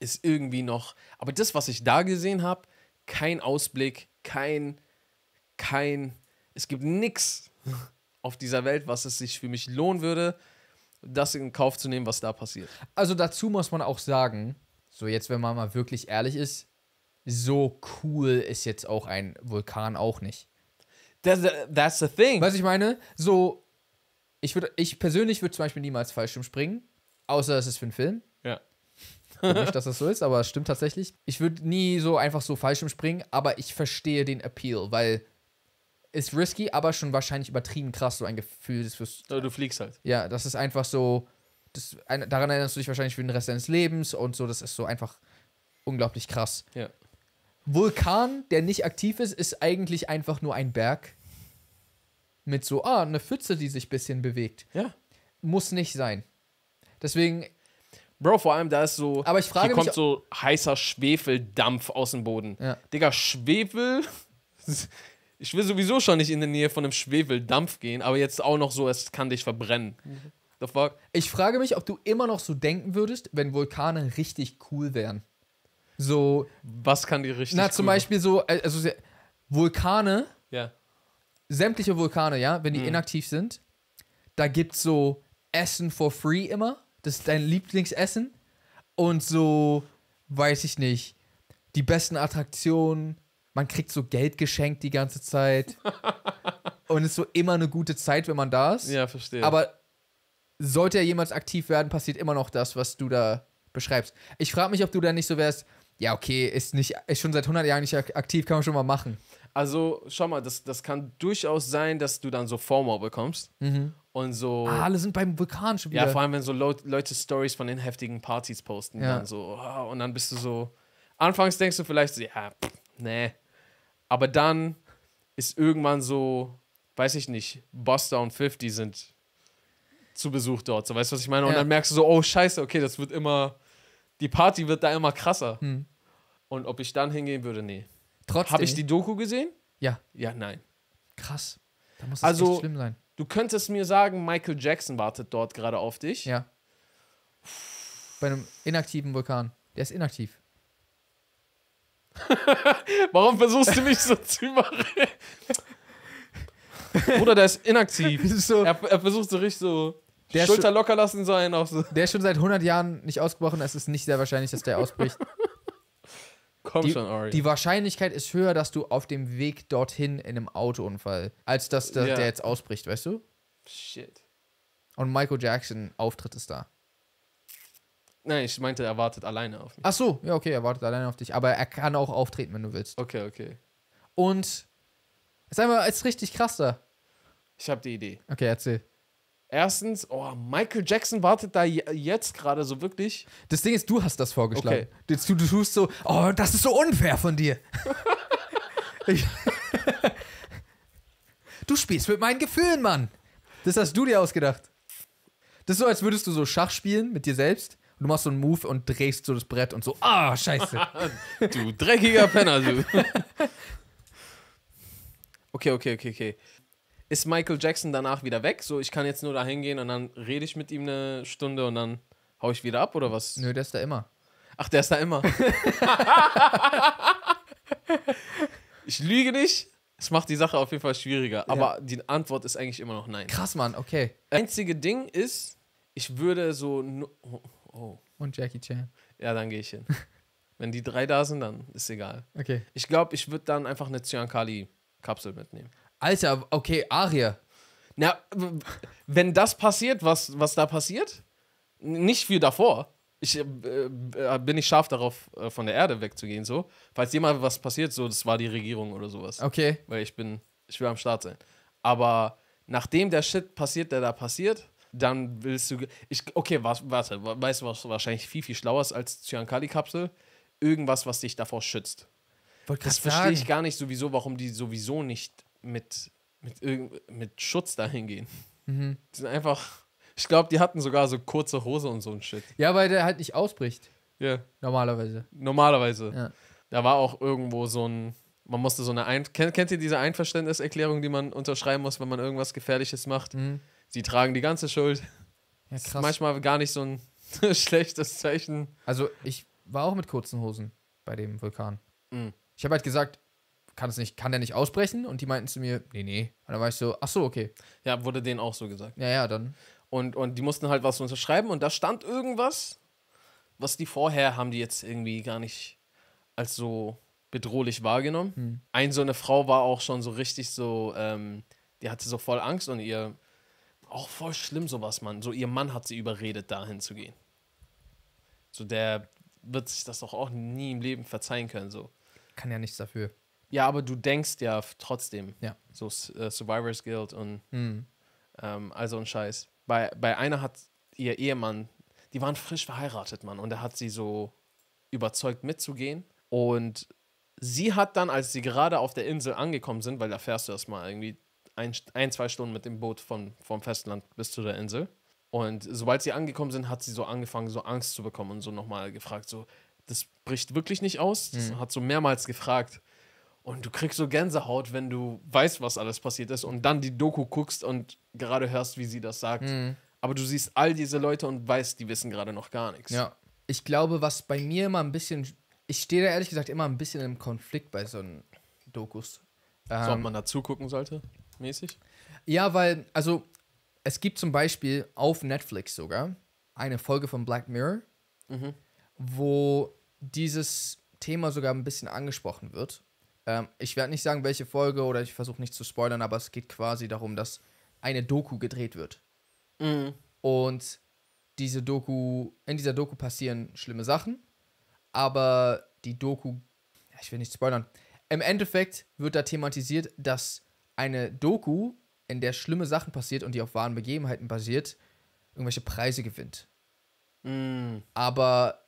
ist irgendwie noch, aber das, was ich da gesehen habe, kein Ausblick, kein, kein, es gibt nichts <laughs> auf dieser Welt, was es sich für mich lohnen würde, das in Kauf zu nehmen, was da passiert. Also dazu muss man auch sagen, so, jetzt, wenn man mal wirklich ehrlich ist, so cool ist jetzt auch ein Vulkan auch nicht. That's the, äh, that's the thing. Was ich meine, so, ich, würd, ich persönlich würde zum Beispiel niemals Fallschirm springen, außer es ist für einen Film. Ja. nicht, <laughs> dass das so ist, aber es stimmt tatsächlich. Ich würde nie so einfach so Fallschirm springen, aber ich verstehe den Appeal, weil ist risky, aber schon wahrscheinlich übertrieben krass, so ein Gefühl. Das wirst, du fliegst halt. Ja, das ist einfach so, das, daran erinnerst du dich wahrscheinlich für den Rest deines Lebens und so, das ist so einfach unglaublich krass. Ja. Vulkan, der nicht aktiv ist, ist eigentlich einfach nur ein Berg. Mit so, ah, eine Pfütze, die sich ein bisschen bewegt. Ja. Muss nicht sein. Deswegen. Bro, vor allem, da ist so. Aber ich frage hier mich. kommt so heißer Schwefeldampf aus dem Boden. Ja. Digga, Schwefel. <laughs> Ich will sowieso schon nicht in der Nähe von einem Schwefeldampf gehen, aber jetzt auch noch so, es kann dich verbrennen. Mhm. The fuck? Ich frage mich, ob du immer noch so denken würdest, wenn Vulkane richtig cool wären. So. Was kann die richtig? Na, zum cool Beispiel so, äh, also Vulkane. Ja. Sämtliche Vulkane, ja, wenn die mhm. inaktiv sind, da gibt's so Essen for free immer. Das ist dein Lieblingsessen. Und so, weiß ich nicht, die besten Attraktionen. Man kriegt so Geld geschenkt die ganze Zeit. <laughs> und es ist so immer eine gute Zeit, wenn man da ist. Ja, verstehe. Aber sollte er jemals aktiv werden, passiert immer noch das, was du da beschreibst. Ich frage mich, ob du da nicht so wärst, ja, okay, ist, nicht, ist schon seit 100 Jahren nicht aktiv, kann man schon mal machen. Also, schau mal, das, das kann durchaus sein, dass du dann so FOMO bekommst. Mhm. Und so. Ah, alle sind beim Vulkan schon wieder. Ja, vor allem, wenn so Leute Stories von den heftigen Partys posten. Ja. Dann so, oh, und dann bist du so. Anfangs denkst du vielleicht, so, ja, pff, nee. Aber dann ist irgendwann so, weiß ich nicht, Buster und 50 sind zu Besuch dort. So, weißt du, was ich meine? Und dann merkst du so, oh scheiße, okay, das wird immer, die Party wird da immer krasser. Hm. Und ob ich dann hingehen würde, nee. Trotzdem. Habe ich die Doku gesehen? Ja. Ja, nein. Krass. Da muss es also, echt schlimm sein. Du könntest mir sagen, Michael Jackson wartet dort gerade auf dich. Ja. Bei einem inaktiven Vulkan. Der ist inaktiv. <laughs> Warum versuchst du mich so <laughs> zu überreden? <laughs> Bruder, der ist inaktiv. So er, er, versucht so richtig so der Schulter locker lassen sein. Auch so. Der ist schon seit 100 Jahren nicht ausgebrochen. Es ist nicht sehr wahrscheinlich, dass der ausbricht. <laughs> Komm die, schon, Ari. Die Wahrscheinlichkeit ist höher, dass du auf dem Weg dorthin in einem Autounfall, als dass der, yeah. der jetzt ausbricht, weißt du? Shit. Und Michael Jackson Auftritt ist da. Nein, ich meinte, er wartet alleine auf mich. Ach so, ja, okay, er wartet alleine auf dich. Aber er kann auch auftreten, wenn du willst. Okay, okay. Und. Sag mal, ist richtig krasser. Ich habe die Idee. Okay, erzähl. Erstens, oh, Michael Jackson wartet da jetzt gerade so wirklich. Das Ding ist, du hast das vorgeschlagen. Okay. Du, du tust so, oh, das ist so unfair von dir. <laughs> du spielst mit meinen Gefühlen, Mann. Das hast du dir ausgedacht. Das ist so, als würdest du so Schach spielen mit dir selbst. Und du machst so einen Move und drehst so das Brett und so, ah, oh, scheiße. <laughs> du dreckiger Penner, du. <laughs> okay, okay, okay, okay ist Michael Jackson danach wieder weg. So, ich kann jetzt nur da hingehen und dann rede ich mit ihm eine Stunde und dann hau ich wieder ab oder was? Nö, der ist da immer. Ach, der ist da immer. <laughs> ich lüge nicht. Es macht die Sache auf jeden Fall schwieriger. Aber ja. die Antwort ist eigentlich immer noch nein. Krass, Mann, okay. Einzige Ding ist, ich würde so. Oh, oh. Und Jackie Chan. Ja, dann gehe ich hin. <laughs> Wenn die drei da sind, dann ist egal. Okay. Ich glaube, ich würde dann einfach eine Cyan Kali Kapsel mitnehmen. Alter, okay, Arie. Na, wenn das passiert, was, was da passiert, nicht viel davor. Ich äh, äh bin ich scharf darauf, äh, von der Erde wegzugehen, so. Falls jemand was passiert, so, das war die Regierung oder sowas. Okay. Weil ich bin, ich will am Start sein. Aber nachdem der Shit passiert, der da passiert, dann willst du. Ich, okay, warte, weißt du, was wahrscheinlich viel, viel schlauer ist als Cyankali-Kapsel? Irgendwas, was dich davor schützt. das verstehe ich gar nicht sowieso, warum die sowieso nicht mit, mit, mit Schutz dahin gehen. Mhm. Die sind einfach. Ich glaube, die hatten sogar so kurze Hose und so ein Shit. Ja, weil der halt nicht ausbricht. Ja. Yeah. Normalerweise. Normalerweise. Ja. Da war auch irgendwo so ein. Man musste so eine. Ein kennt, kennt ihr diese Einverständniserklärung, die man unterschreiben muss, wenn man irgendwas Gefährliches macht? Mhm. Sie tragen die ganze Schuld. Ja, krass. Ist manchmal gar nicht so ein <laughs> schlechtes Zeichen. Also, ich war auch mit kurzen Hosen bei dem Vulkan. Mhm. Ich habe halt gesagt, kann es nicht, kann der nicht aussprechen? Und die meinten zu mir, nee, nee. Und dann war ich so, ach so, okay. Ja, wurde denen auch so gesagt. Ja, ja, dann. Und, und die mussten halt was unterschreiben und da stand irgendwas, was die vorher haben die jetzt irgendwie gar nicht als so bedrohlich wahrgenommen. Hm. Ein so eine Frau war auch schon so richtig so, ähm, die hatte so voll Angst und ihr, auch voll schlimm sowas, Mann. So ihr Mann hat sie überredet, dahin zu gehen. So der wird sich das doch auch nie im Leben verzeihen können, so. Kann ja nichts dafür. Ja, aber du denkst ja trotzdem. Ja. So äh, Survivor's Guild und mhm. ähm, also ein Scheiß. Bei, bei einer hat ihr Ehemann, die waren frisch verheiratet, Mann, und er hat sie so überzeugt mitzugehen. Und sie hat dann, als sie gerade auf der Insel angekommen sind, weil da fährst du erstmal irgendwie ein, ein, zwei Stunden mit dem Boot von, vom Festland bis zu der Insel. Und sobald sie angekommen sind, hat sie so angefangen, so Angst zu bekommen und so nochmal gefragt, so, das bricht wirklich nicht aus. Das mhm. hat so mehrmals gefragt. Und du kriegst so Gänsehaut, wenn du weißt, was alles passiert ist und dann die Doku guckst und gerade hörst, wie sie das sagt. Mhm. Aber du siehst all diese Leute und weißt, die wissen gerade noch gar nichts. Ja. Ich glaube, was bei mir immer ein bisschen. Ich stehe da ehrlich gesagt immer ein bisschen im Konflikt bei so einen Dokus. Ähm, so, ob ähm, man da zugucken sollte, mäßig? Ja, weil, also, es gibt zum Beispiel auf Netflix sogar eine Folge von Black Mirror, mhm. wo dieses Thema sogar ein bisschen angesprochen wird. Ähm, ich werde nicht sagen, welche Folge oder ich versuche nicht zu spoilern, aber es geht quasi darum, dass eine Doku gedreht wird. Mhm. Und diese Doku, in dieser Doku passieren schlimme Sachen, aber die Doku, ich will nicht spoilern, im Endeffekt wird da thematisiert, dass eine Doku, in der schlimme Sachen passiert und die auf wahren Begebenheiten basiert, irgendwelche Preise gewinnt. Mm. Aber,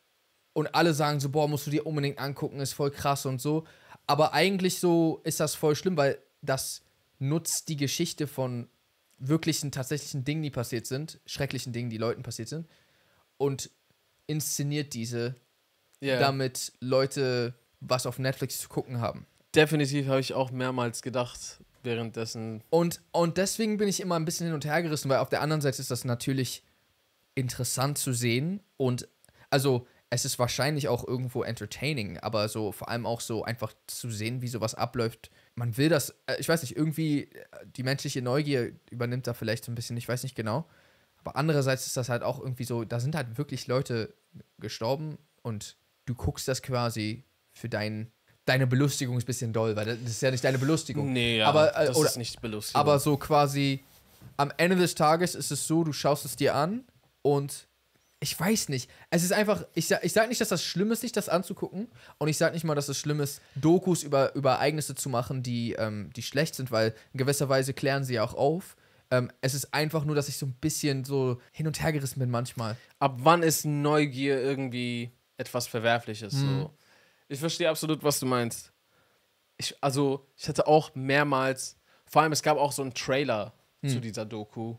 und alle sagen so, boah, musst du dir unbedingt angucken, ist voll krass und so. Aber eigentlich so ist das voll schlimm, weil das nutzt die Geschichte von wirklichen, tatsächlichen Dingen, die passiert sind, schrecklichen Dingen, die Leuten passiert sind, und inszeniert diese, yeah. damit Leute was auf Netflix zu gucken haben. Definitiv habe ich auch mehrmals gedacht währenddessen. Und, und deswegen bin ich immer ein bisschen hin und her gerissen, weil auf der anderen Seite ist das natürlich interessant zu sehen und also es ist wahrscheinlich auch irgendwo entertaining, aber so vor allem auch so einfach zu sehen, wie sowas abläuft. Man will das, äh, ich weiß nicht, irgendwie äh, die menschliche Neugier übernimmt da vielleicht so ein bisschen, ich weiß nicht genau. Aber andererseits ist das halt auch irgendwie so, da sind halt wirklich Leute gestorben und du guckst das quasi für dein, deine Belustigung ist ein bisschen doll, weil das ist ja nicht deine Belustigung. Nee, ja, aber, äh, das oder, ist nicht Belustigung. Aber so quasi am Ende des Tages ist es so, du schaust es dir an und ich weiß nicht. Es ist einfach, ich, sag, ich sage nicht, dass das schlimm ist, sich das anzugucken. Und ich sage nicht mal, dass es schlimm ist, Dokus über, über Ereignisse zu machen, die, ähm, die schlecht sind, weil in gewisser Weise klären sie ja auch auf. Ähm, es ist einfach nur, dass ich so ein bisschen so hin und her gerissen bin manchmal. Ab wann ist Neugier irgendwie etwas Verwerfliches? Hm. So. Mhm. Ich verstehe absolut, was du meinst. Ich, also, ich hatte auch mehrmals, vor allem es gab auch so einen Trailer hm. zu mhm. dieser Doku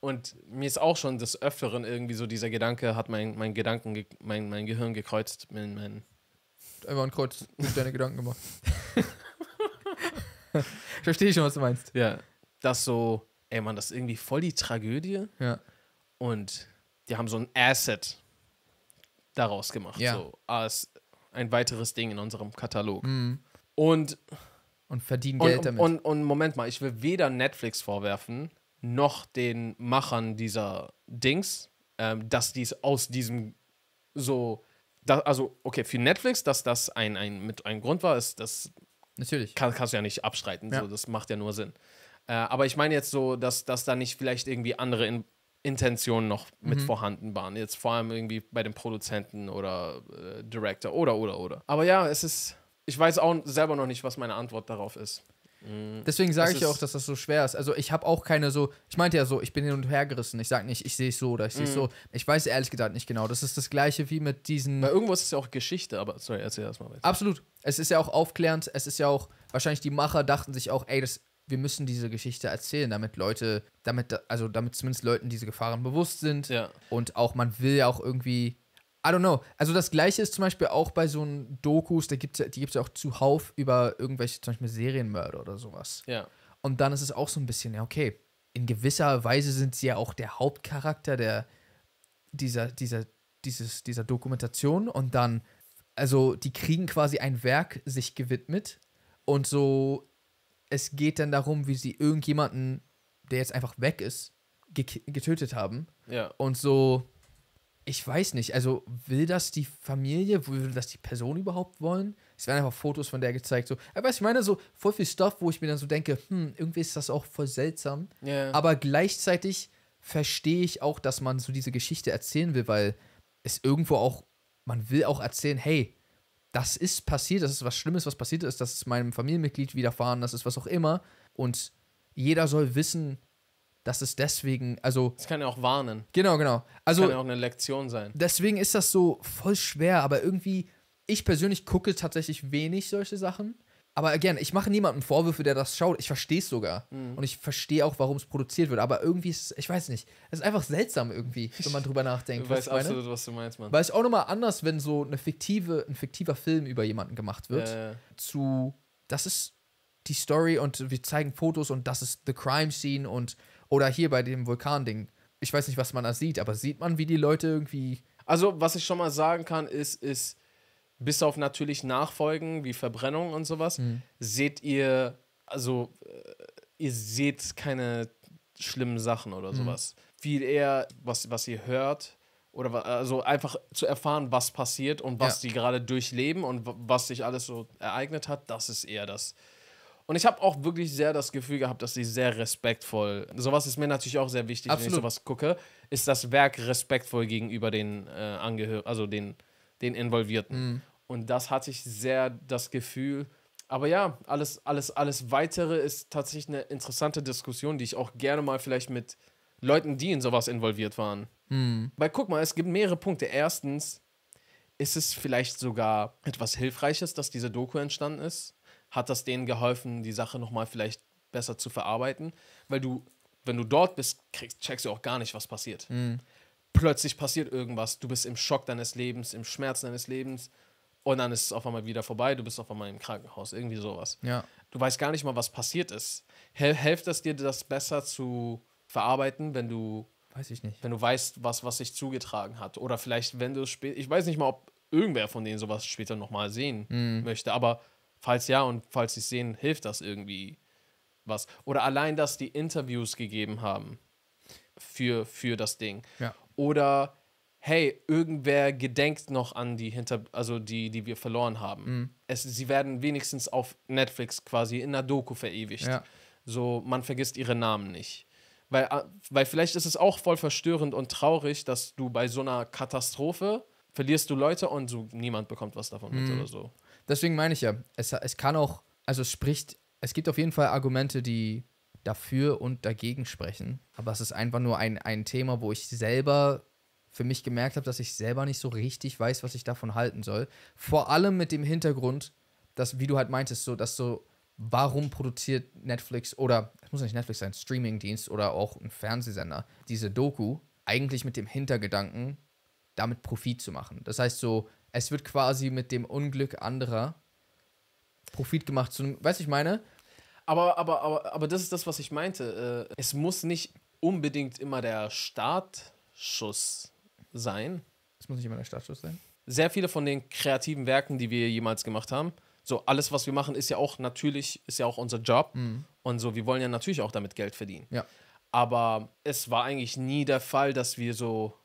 und mir ist auch schon des Öfteren irgendwie so dieser Gedanke, hat mein, mein Gedanken, mein, mein Gehirn gekreuzt. Mein, mein Einfach ein Kreuz mit deine Gedanken gemacht. <laughs> ich verstehe schon, was du meinst. Ja. Das so, ey Mann, das ist irgendwie voll die Tragödie. Ja. Und die haben so ein Asset daraus gemacht. Ja. So als ein weiteres Ding in unserem Katalog. Mhm. Und. Und verdienen Geld und, damit. Und, und Moment mal, ich will weder Netflix vorwerfen, noch den Machern dieser Dings, ähm, dass dies aus diesem so, da, also okay, für Netflix, dass das ein, ein, mit ein Grund war, ist das Natürlich. Kann, kannst du ja nicht abstreiten, ja. So, das macht ja nur Sinn. Äh, aber ich meine jetzt so, dass, dass da nicht vielleicht irgendwie andere in Intentionen noch mit mhm. vorhanden waren. Jetzt vor allem irgendwie bei den Produzenten oder äh, Director oder, oder, oder. Aber ja, es ist, ich weiß auch selber noch nicht, was meine Antwort darauf ist. Mhm. Deswegen sage ich ja auch, dass das so schwer ist. Also ich habe auch keine so, ich meinte ja so, ich bin hin und her gerissen. Ich sage nicht, ich sehe es so oder ich sehe es mm. so. Ich weiß ehrlich gesagt nicht genau. Das ist das gleiche wie mit diesen. Weil irgendwas ist ja auch Geschichte, aber sorry, erzähl erstmal weiter. Absolut. Es ist ja auch aufklärend, es ist ja auch, wahrscheinlich die Macher dachten sich auch, ey, das, wir müssen diese Geschichte erzählen, damit Leute, damit, also damit zumindest Leuten diese Gefahren bewusst sind. Ja. Und auch, man will ja auch irgendwie I don't know. Also das gleiche ist zum Beispiel auch bei so Dokus, da gibt's, die gibt es ja auch zuhauf über irgendwelche, zum Beispiel Serienmörder oder sowas. Ja. Und dann ist es auch so ein bisschen, ja, okay, in gewisser Weise sind sie ja auch der Hauptcharakter der, dieser, dieser, dieses, dieser Dokumentation und dann, also die kriegen quasi ein Werk sich gewidmet und so, es geht dann darum, wie sie irgendjemanden, der jetzt einfach weg ist, getötet haben. Ja. Und so ich weiß nicht, also will das die Familie, will das die Person überhaupt wollen? Es werden einfach Fotos von der gezeigt, so. Aber ich meine, so voll viel Stuff, wo ich mir dann so denke, hm, irgendwie ist das auch voll seltsam. Yeah. Aber gleichzeitig verstehe ich auch, dass man so diese Geschichte erzählen will, weil es irgendwo auch, man will auch erzählen, hey, das ist passiert, das ist was Schlimmes, was passiert ist, das ist meinem Familienmitglied widerfahren, das ist was auch immer. Und jeder soll wissen, dass es deswegen, also. Es kann ja auch warnen. Genau, genau. Also. Es kann also ja auch eine Lektion sein. Deswegen ist das so voll schwer, aber irgendwie, ich persönlich gucke tatsächlich wenig solche Sachen. Aber again, ich mache niemandem Vorwürfe, der das schaut. Ich verstehe es sogar. Mhm. Und ich verstehe auch, warum es produziert wird. Aber irgendwie ist es, ich weiß nicht, es ist einfach seltsam irgendwie, <laughs> wenn man drüber nachdenkt. Ich weiß absolut, meine? was du meinst, Mann. Weil es auch nochmal anders, wenn so eine fiktive, ein fiktiver Film über jemanden gemacht wird, äh. zu, das ist die Story und wir zeigen Fotos und das ist the crime scene und oder hier bei dem Vulkan-Ding. Ich weiß nicht, was man da sieht, aber sieht man, wie die Leute irgendwie. Also, was ich schon mal sagen kann, ist, ist, bis auf natürlich Nachfolgen wie Verbrennung und sowas, mhm. seht ihr, also, äh, ihr seht keine schlimmen Sachen oder mhm. sowas. Mhm. Viel eher, was, was ihr hört, oder also einfach zu erfahren, was passiert und was ja. die gerade durchleben und was sich alles so ereignet hat, das ist eher das und ich habe auch wirklich sehr das Gefühl gehabt, dass sie sehr respektvoll, sowas ist mir natürlich auch sehr wichtig, Absolut. wenn ich sowas gucke, ist das Werk respektvoll gegenüber den äh, Angehörigen, also den, den Involvierten. Mhm. Und das hatte ich sehr das Gefühl. Aber ja, alles, alles, alles weitere ist tatsächlich eine interessante Diskussion, die ich auch gerne mal vielleicht mit Leuten, die in sowas involviert waren. Mhm. Weil guck mal, es gibt mehrere Punkte. Erstens, ist es vielleicht sogar etwas Hilfreiches, dass diese Doku entstanden ist? hat das denen geholfen, die Sache nochmal vielleicht besser zu verarbeiten. Weil du, wenn du dort bist, kriegst, checkst du auch gar nicht, was passiert. Mhm. Plötzlich passiert irgendwas, du bist im Schock deines Lebens, im Schmerz deines Lebens und dann ist es auf einmal wieder vorbei, du bist auf einmal im Krankenhaus, irgendwie sowas. Ja. Du weißt gar nicht mal, was passiert ist. Hel hilft das dir, das besser zu verarbeiten, wenn du. Weiß ich nicht. Wenn du weißt, was, was sich zugetragen hat. Oder vielleicht, wenn du es später. Ich weiß nicht mal, ob irgendwer von denen sowas später nochmal sehen mhm. möchte, aber Falls ja und falls sie es sehen, hilft das irgendwie was. Oder allein, dass die Interviews gegeben haben für, für das Ding. Ja. Oder hey, irgendwer gedenkt noch an die Hinter also die, die wir verloren haben. Mhm. Es, sie werden wenigstens auf Netflix quasi in einer Doku verewigt. Ja. So, man vergisst ihre Namen nicht. Weil, äh, weil vielleicht ist es auch voll verstörend und traurig, dass du bei so einer Katastrophe verlierst du Leute und so niemand bekommt was davon mhm. mit oder so. Deswegen meine ich ja, es, es kann auch, also es spricht, es gibt auf jeden Fall Argumente, die dafür und dagegen sprechen. Aber es ist einfach nur ein, ein Thema, wo ich selber für mich gemerkt habe, dass ich selber nicht so richtig weiß, was ich davon halten soll. Vor allem mit dem Hintergrund, dass, wie du halt meintest, so, dass so, warum produziert Netflix oder, es muss nicht Netflix sein, Streamingdienst oder auch ein Fernsehsender, diese Doku eigentlich mit dem Hintergedanken, damit Profit zu machen. Das heißt so, es wird quasi mit dem Unglück anderer Profit gemacht. Zu, weißt du, ich meine? Aber, aber, aber, aber das ist das, was ich meinte. Äh, es muss nicht unbedingt immer der Startschuss sein. Es muss nicht immer der Startschuss sein. Sehr viele von den kreativen Werken, die wir jemals gemacht haben, so alles, was wir machen, ist ja auch natürlich, ist ja auch unser Job. Mhm. Und so, wir wollen ja natürlich auch damit Geld verdienen. Ja. Aber es war eigentlich nie der Fall, dass wir so,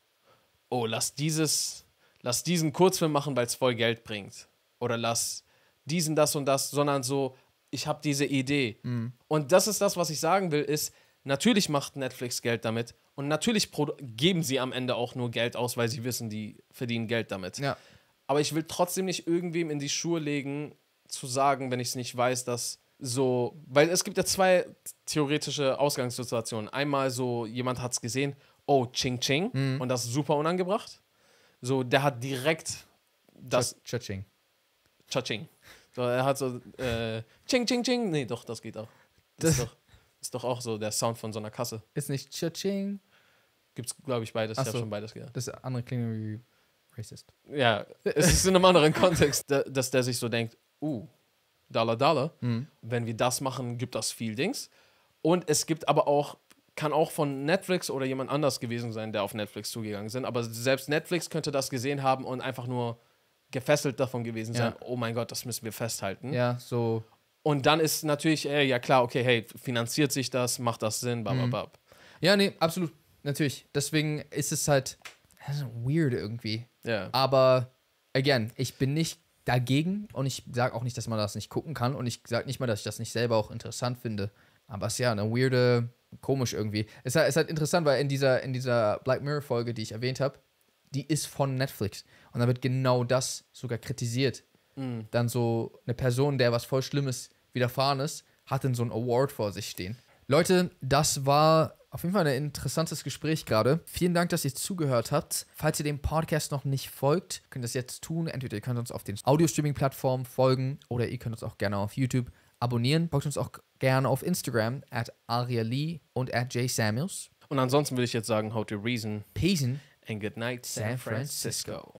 oh, lass dieses lass diesen Kurzfilm machen, weil es voll Geld bringt. Oder lass diesen, das und das, sondern so, ich habe diese Idee. Mhm. Und das ist das, was ich sagen will, ist, natürlich macht Netflix Geld damit und natürlich geben sie am Ende auch nur Geld aus, weil sie wissen, die verdienen Geld damit. Ja. Aber ich will trotzdem nicht irgendwem in die Schuhe legen, zu sagen, wenn ich es nicht weiß, dass so, weil es gibt ja zwei theoretische Ausgangssituationen. Einmal so, jemand hat es gesehen, oh, Ching Ching, mhm. und das ist super unangebracht. So, der hat direkt das. Chaching. Chaching. So, er hat so äh, Ching Ching Ching. Nee, doch, das geht auch. Das, das ist, doch, ist, doch, auch so der Sound von so einer Kasse. Ist nicht Chaching. Gibt's, glaube ich, beides. Ach ich so. habe schon beides gehört. Das andere klingt wie racist. Ja, es ist in einem anderen Kontext, dass der sich so denkt, uh, Dollar Dollar, mhm. wenn wir das machen, gibt das viel Dings. Und es gibt aber auch kann auch von Netflix oder jemand anders gewesen sein, der auf Netflix zugegangen sind. Aber selbst Netflix könnte das gesehen haben und einfach nur gefesselt davon gewesen sein. Oh mein Gott, das müssen wir festhalten. Ja, so. Und dann ist natürlich, ey, äh, ja klar, okay, hey, finanziert sich das, macht das Sinn, bababab. Mhm. Ja, nee, absolut, natürlich. Deswegen ist es halt weird irgendwie. Ja. Aber, again, ich bin nicht dagegen und ich sage auch nicht, dass man das nicht gucken kann und ich sage nicht mal, dass ich das nicht selber auch interessant finde. Aber es ist ja eine weirde komisch irgendwie. Es ist halt, ist halt interessant, weil in dieser, in dieser Black Mirror-Folge, die ich erwähnt habe, die ist von Netflix. Und da wird genau das sogar kritisiert. Mhm. Dann so eine Person, der was voll Schlimmes widerfahren ist, hat dann so ein Award vor sich stehen. Leute, das war auf jeden Fall ein interessantes Gespräch gerade. Vielen Dank, dass ihr zugehört habt. Falls ihr dem Podcast noch nicht folgt, könnt ihr das jetzt tun. Entweder ihr könnt uns auf den Audio-Streaming-Plattformen folgen oder ihr könnt uns auch gerne auf YouTube abonnieren. Folgt uns auch gerne auf Instagram at arialee und at Jay Samuels. Und ansonsten würde ich jetzt sagen, how to reason. Peace and good night, San, San Francisco. Francisco.